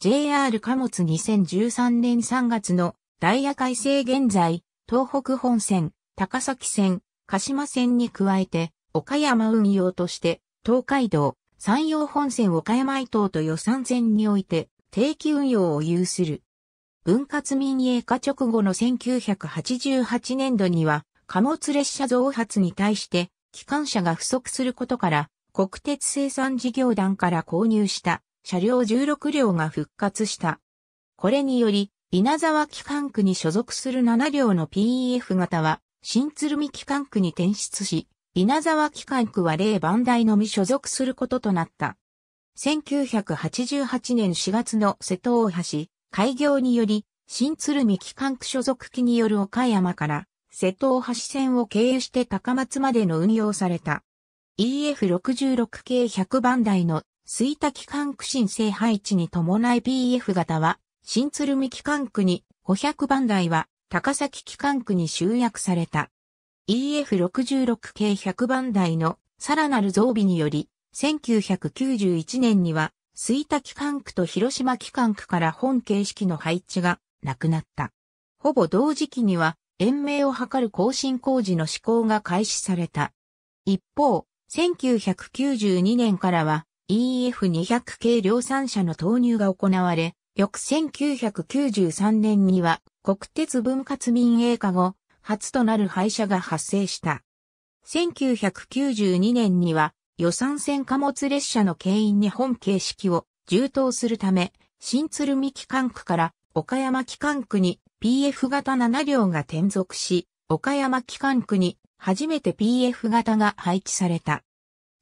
JR 貨物2013年3月のダイヤ改正現在、東北本線、高崎線、鹿島線に加えて、岡山運用として、東海道、山陽本線岡山伊東と予算線において、定期運用を有する。分割民営化直後の1988年度には、貨物列車増発に対して、機関車が不足することから、国鉄生産事業団から購入した車両16両が復活した。これにより、稲沢機関区に所属する7両の PEF 型は、新鶴見機関区に転出し、稲沢機関区は例番台のみ所属することとなった。1988年4月の瀬戸大橋、開業により、新鶴見機関区所属機による岡山から瀬戸大橋線を経由して高松までの運用された。EF66 系100番台の水田機関区新制配置に伴い PF 型は新鶴見機関区に500番台は高崎機関区に集約された。EF66 系100番台のさらなる増備により1991年には吹田機関区と広島機関区から本形式の配置がなくなった。ほぼ同時期には、延命を図る更新工事の施行が開始された。一方、1992年からは EF200 系量産車の投入が行われ、翌1993年には国鉄分割民営化後、初となる廃車が発生した。1992年には予算線貨物列車の経引に本形式を充当するため、新鶴見機関区から岡山機関区に PF 型7両が転属し、岡山機関区に初めて PF 型が配置された。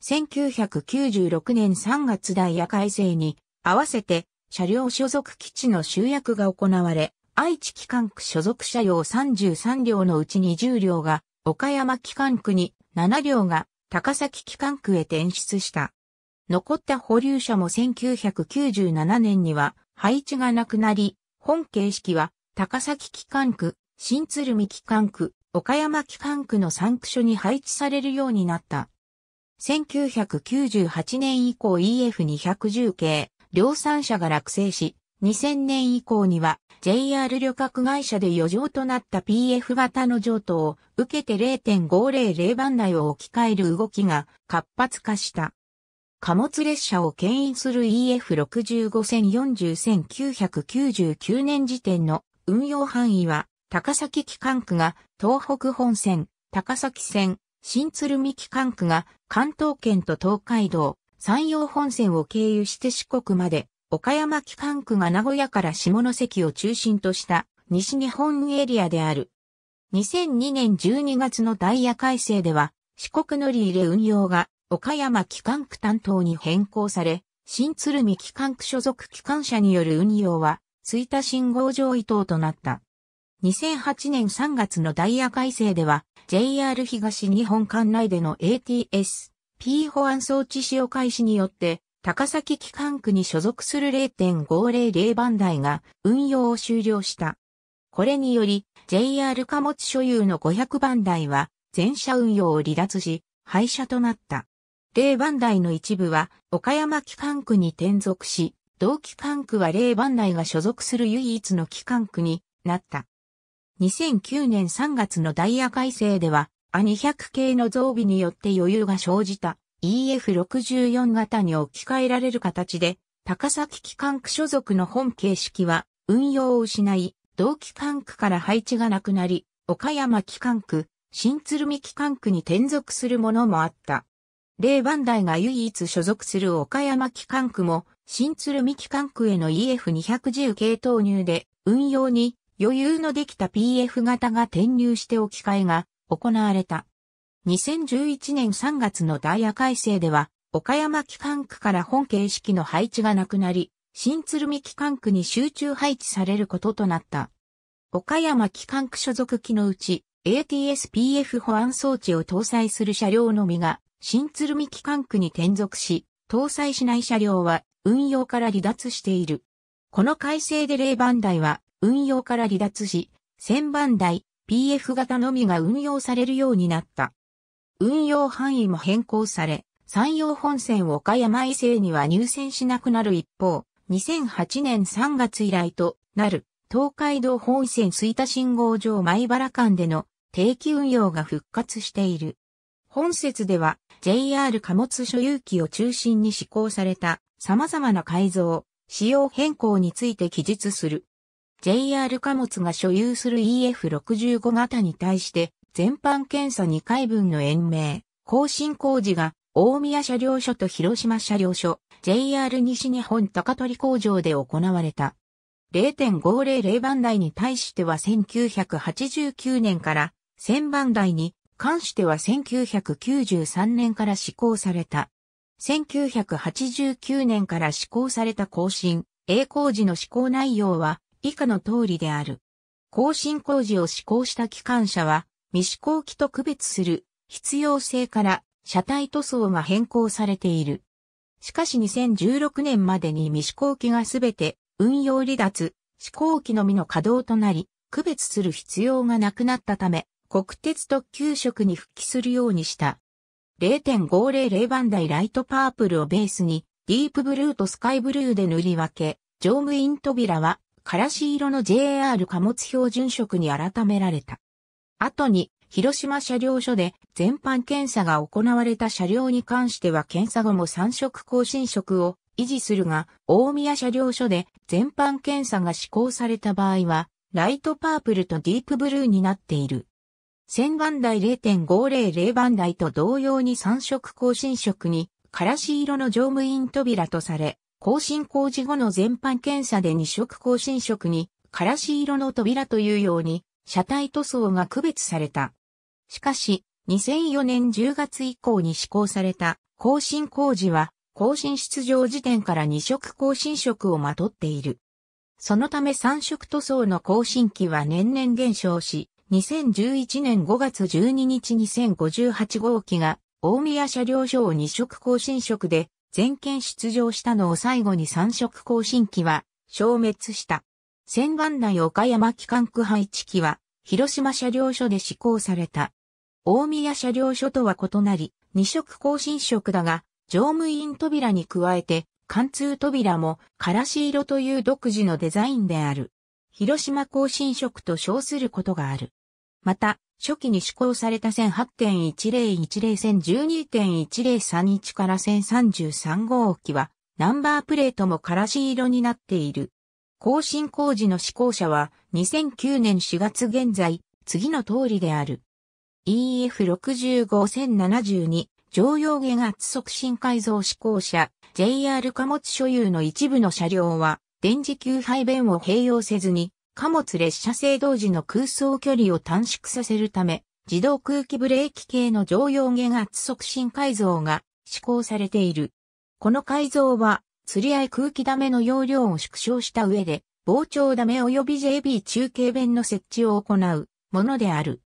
1996年3月ダイヤ改正に合わせて車両所属基地の集約が行われ、愛知機関区所属車両33両のうち20両が岡山機関区に7両が高崎機関区へ転出した。残った保留者も1997年には配置がなくなり、本形式は高崎機関区、新鶴見機関区、岡山機関区の3区所に配置されるようになった。1998年以降 EF210 系、量産車が落成し、2000年以降には JR 旅客会社で余剰となった PF 型の譲渡を受けて0.500番内を置き換える動きが活発化した。貨物列車を牽引する e f 6 5線4 0 1 9 9 9年時点の運用範囲は高崎機関区が東北本線、高崎線、新鶴見機関区が関東圏と東海道、山陽本線を経由して四国まで岡山機関区が名古屋から下関を中心とした西日本エリアである。2002年12月のダイヤ改正では、四国乗り入れ運用が岡山機関区担当に変更され、新鶴見機関区所属機関車による運用は、吹田信号場移等となった。2008年3月のダイヤ改正では、JR 東日本管内での ATS、P 保安装置使用開始によって、高崎機関区に所属する0.500番台が運用を終了した。これにより、JR 貨物所有の500番台は、全車運用を離脱し、廃車となった。0番台の一部は、岡山機関区に転属し、同機関区は0番台が所属する唯一の機関区になった。2009年3月のダイヤ改正では、A200 系の増備によって余裕が生じた EF64 型に置き換えられる形で、高崎機関区所属の本形式は運用を失い、同機関区から配置がなくなり、岡山機関区、新鶴見機関区に転属するものもあった。例番台が唯一所属する岡山機関区も、新鶴見機関区への EF210 系投入で、運用に余裕のできた PF 型が転入して置き換えが行われた。2011年3月のダイヤ改正では、岡山機関区から本形式の配置がなくなり、新鶴見機関区に集中配置されることとなった。岡山機関区所属機のうち、ATSPF 保安装置を搭載する車両のみが、新鶴見機関区に転属し、搭載しない車両は運用から離脱している。この改正で0番台は運用から離脱し、1000番台 PF 型のみが運用されるようになった。運用範囲も変更され、山陽本線岡山伊勢には入線しなくなる一方、2008年3月以来となる東海道本線水田信号場米原間での定期運用が復活している。本節では JR 貨物所有機を中心に施行された様々な改造、仕様変更について記述する。JR 貨物が所有する EF65 型に対して全般検査2回分の延命、更新工事が、大宮車両所と広島車両所、JR 西日本高取工場で行われた。0.500番台に対しては1989年から1000番台に関しては1993年から施行された。1989年から施行された更新、A 工事の施行内容は以下の通りである。更新工事を施行した機関車は未試行機と区別する必要性から車体塗装が変更されている。しかし2016年までに未試行機がすべて運用離脱、試行機のみの稼働となり、区別する必要がなくなったため、国鉄特急色に復帰するようにした。0.500番台ライトパープルをベースに、ディープブルーとスカイブルーで塗り分け、乗務員扉は、からし色の JR 貨物標準色に改められた。後に、広島車両所で全般検査が行われた車両に関しては検査後も三色更新色を維持するが、大宮車両所で全般検査が施行された場合は、ライトパープルとディープブルーになっている。1000番台0.500番台と同様に三色更新色に、からし色の乗務員扉とされ、更新工事後の全般検査で二色更新色に、からし色の扉というように、車体塗装が区別された。しかし、2004年10月以降に施行された更新工事は、更新出場時点から2色更新色をまとっている。そのため3色塗装の更新機は年々減少し、2011年5月12日2058号機が大宮車両所を2色更新色で全県出場したのを最後に3色更新機は消滅した。千番内岡山機関区配置機は、広島車両所で施行された。大宮車両所とは異なり、二色更新色だが、乗務員扉に加えて、貫通扉も、からし色という独自のデザインである。広島更新色と称することがある。また、初期に施行された1008.10101012.1031から1033号機は、ナンバープレートもからし色になっている。更新工事の施行者は2009年4月現在、次の通りである。EF65072 常用下圧促進改造施行者 JR 貨物所有の一部の車両は電磁球配弁を併用せずに貨物列車制動時の空想距離を短縮させるため自動空気ブレーキ系の常用下圧促進改造が施行されている。この改造は釣り合い空気ダメの容量を縮小した上で、膨張ダメ及び JB 中継弁の設置を行うものである。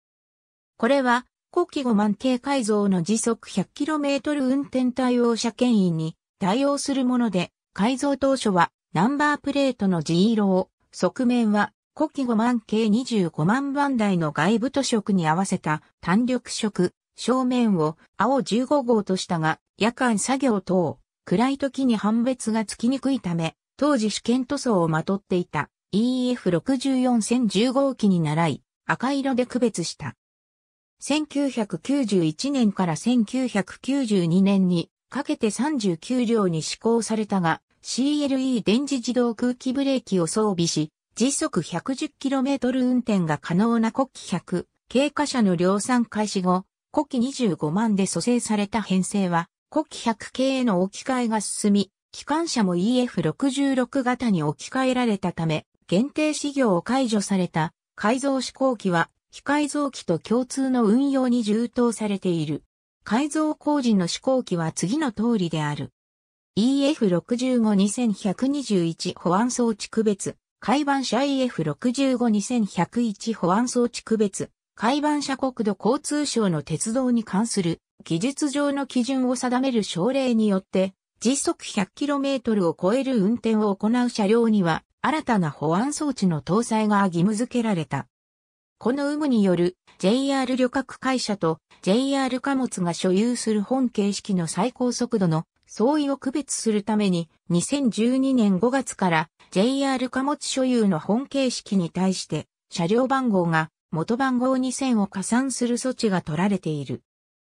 これは、後期5万系改造の時速 100km 運転対応車検員に対応するもので、改造当初はナンバープレートの地色を、側面は後期5万系25万番台の外部塗色に合わせた単緑色、正面を青15号としたが、夜間作業等、暗い時に判別がつきにくいため、当時試験塗装をまとっていた EF6410 号機に習い、赤色で区別した。1991年から1992年にかけて39両に施行されたが、CLE 電磁自動空気ブレーキを装備し、時速 110km 運転が可能な国旗100、経過車の量産開始後、国旗25万で蘇生された編成は、古希100系への置き換えが進み、機関車も EF66 型に置き換えられたため、限定事業を解除された改造飛行機は非改造機と共通の運用に充当されている。改造工事の飛行機は次の通りである。EF65-2121 保安装置区別、海板車 EF65-2101 保安装置区別、海板車国土交通省の鉄道に関する技術上の基準を定める省令によって、時速 100km を超える運転を行う車両には、新たな保安装置の搭載が義務付けられた。この有無による JR 旅客会社と JR 貨物が所有する本形式の最高速度の相違を区別するために2012年5月から JR 貨物所有の本形式に対して車両番号が元番号2000を加算する措置が取られている。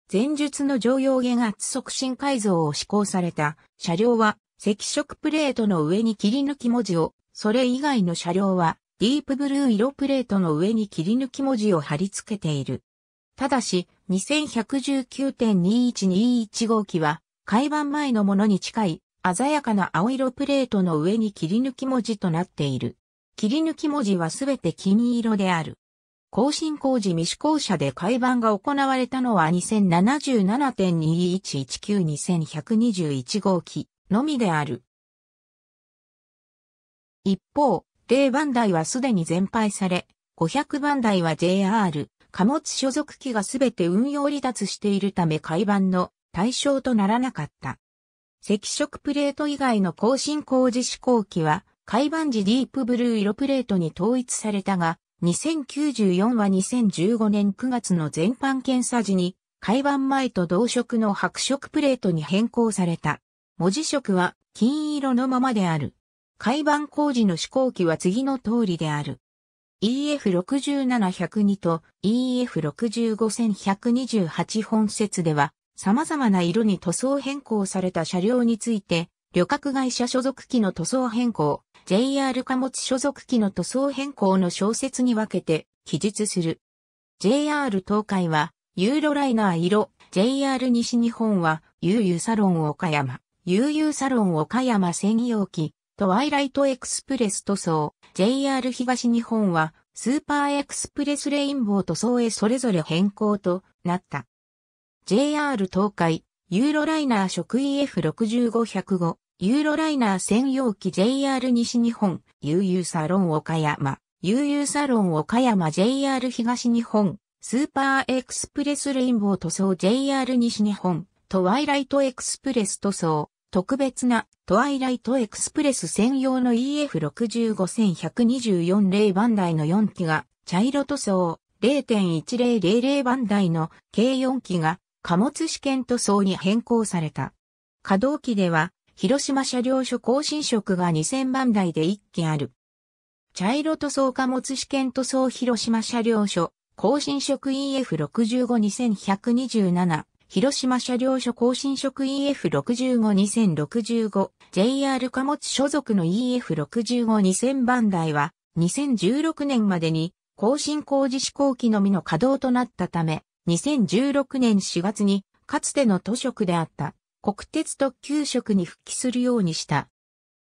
前述の常用下圧促進改造を施行された車両は赤色プレートの上に切り抜き文字を、それ以外の車両はディープブルー色プレートの上に切り抜き文字を貼り付けている。ただし、2119.21215号機は、改版前のものに近い、鮮やかな青色プレートの上に切り抜き文字となっている。切り抜き文字はすべて金色である。更新工事未施工者で改版が行われたのは2077.2119-2121号機のみである。一方、例番台はすでに全廃され、500番台は JR、貨物所属機がすべて運用離脱しているため改版の対象とならなかった。赤色プレート以外の更新工事施工機は、海板時ディープブルー色プレートに統一されたが、2094は2015年9月の全般検査時に、開版前と同色の白色プレートに変更された。文字色は金色のままである。開版工事の試行機は次の通りである。EF67102 と EF65128 本節では、様々な色に塗装変更された車両について、旅客会社所属機の塗装変更、JR 貨物所属機の塗装変更の小説に分けて記述する。JR 東海は、ユーロライナー色、JR 西日本は、UU サロン岡山、UU サロン岡山専用機、トワイライトエクスプレス塗装、JR 東日本は、スーパーエクスプレスレインボー塗装へそれぞれ変更となった。JR 東海、ユーロライナー職 e f 6 5 0 5ユーロライナー専用機 JR 西日本、UU サロン岡山、UU サロン岡山 JR 東日本、スーパーエクスプレスレインボー塗装 JR 西日本、トワイライトエクスプレス塗装、特別なトワイライトエクスプレス専用の EF65124 番台の4機が茶色塗装、0.1000番台の計4機が貨物試験塗装に変更された。可動機では広島車両所更新色が2000万台で1機ある。茶色塗装貨物試験塗装広島車両所、更新色 EF65-2127、広島車両所更新色 EF65-2065、JR 貨物所属の EF65-2000 番台は、2016年までに、更新工事施行期のみの稼働となったため、2016年4月に、かつての都職であった国鉄特急職に復帰するようにした。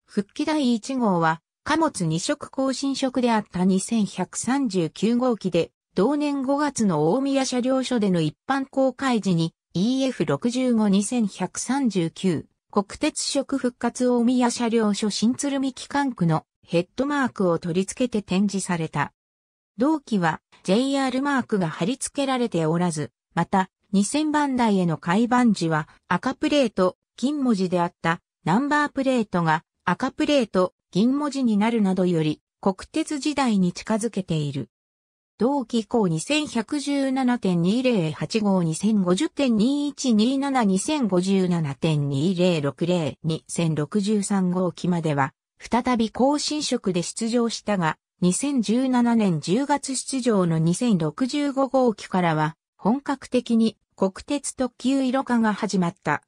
復帰第1号は、貨物2色更新職であった2139号機で、同年5月の大宮車両所での一般公開時に EF65-2139 国鉄色復活大宮車両所新鶴見機関区のヘッドマークを取り付けて展示された。同期は JR マークが貼り付けられておらず、また2000番台への改番時は赤プレート、金文字であったナンバープレートが赤プレート、銀文字になるなどより国鉄時代に近づけている。同期以降2117.2085 2050.21272057.2060 2063号機までは、再び更新色で出場したが、2017年10月出場の2065号機からは、本格的に国鉄特急色化が始まった。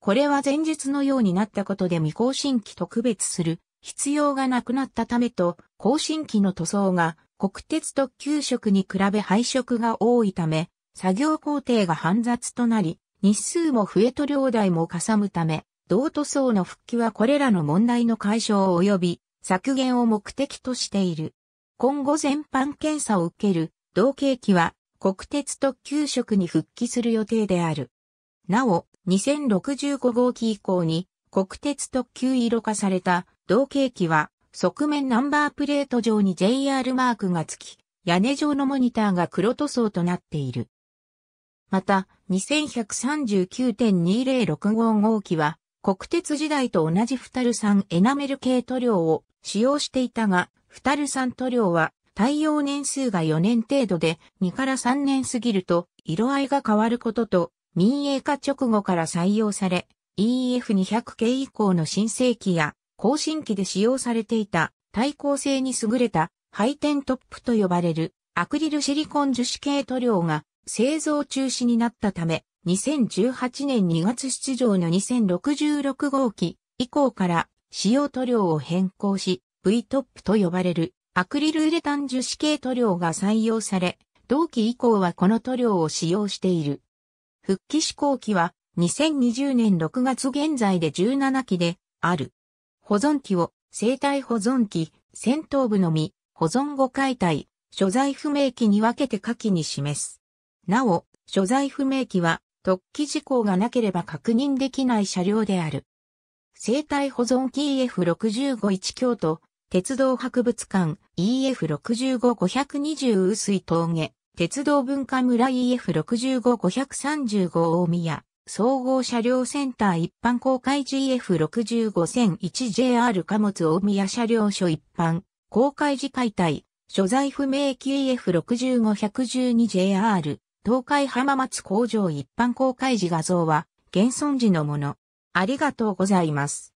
これは前述のようになったことで未更新機と区別する必要がなくなったためと、更新機の塗装が国鉄特急色に比べ配色が多いため、作業工程が煩雑となり、日数も増えと量代もかさむため、同塗装の復帰はこれらの問題の解消及び削減を目的としている。今後全般検査を受ける同計機は国鉄特急職に復帰する予定である。なお、2065号機以降に国鉄特急色化された同型機は側面ナンバープレート上に JR マークがつき、屋根上のモニターが黒塗装となっている。また、2139.206号号機は、国鉄時代と同じフタル酸エナメル系塗料を使用していたが、フタル酸塗料は耐用年数が4年程度で2から3年過ぎると色合いが変わることと民営化直後から採用され EF200 系以降の新世紀や更新機で使用されていた耐候性に優れたハイテントップと呼ばれるアクリルシリコン樹脂系塗料が製造中止になったため2018年2月出場の2066号機以降から使用塗料を変更し V トップと呼ばれるアクリルウレタン樹脂系塗料が採用され、同期以降はこの塗料を使用している。復帰試行期は2020年6月現在で17期である。保存期を生体保存期、戦闘部のみ、保存後解体、所在不明期に分けて下記に示す。なお、所在不明期は特記事項がなければ確認できない車両である。生体保存期 EF651 京都、鉄道博物館 EF65520 薄峠、鉄道文化村 EF65535 大宮、総合車両センター一般公開 GF65001JR 貨物大宮車両所一般、公開時解体、所在不明機 EF65112JR、東海浜松工場一般公開時画像は、現存時のもの。ありがとうございます。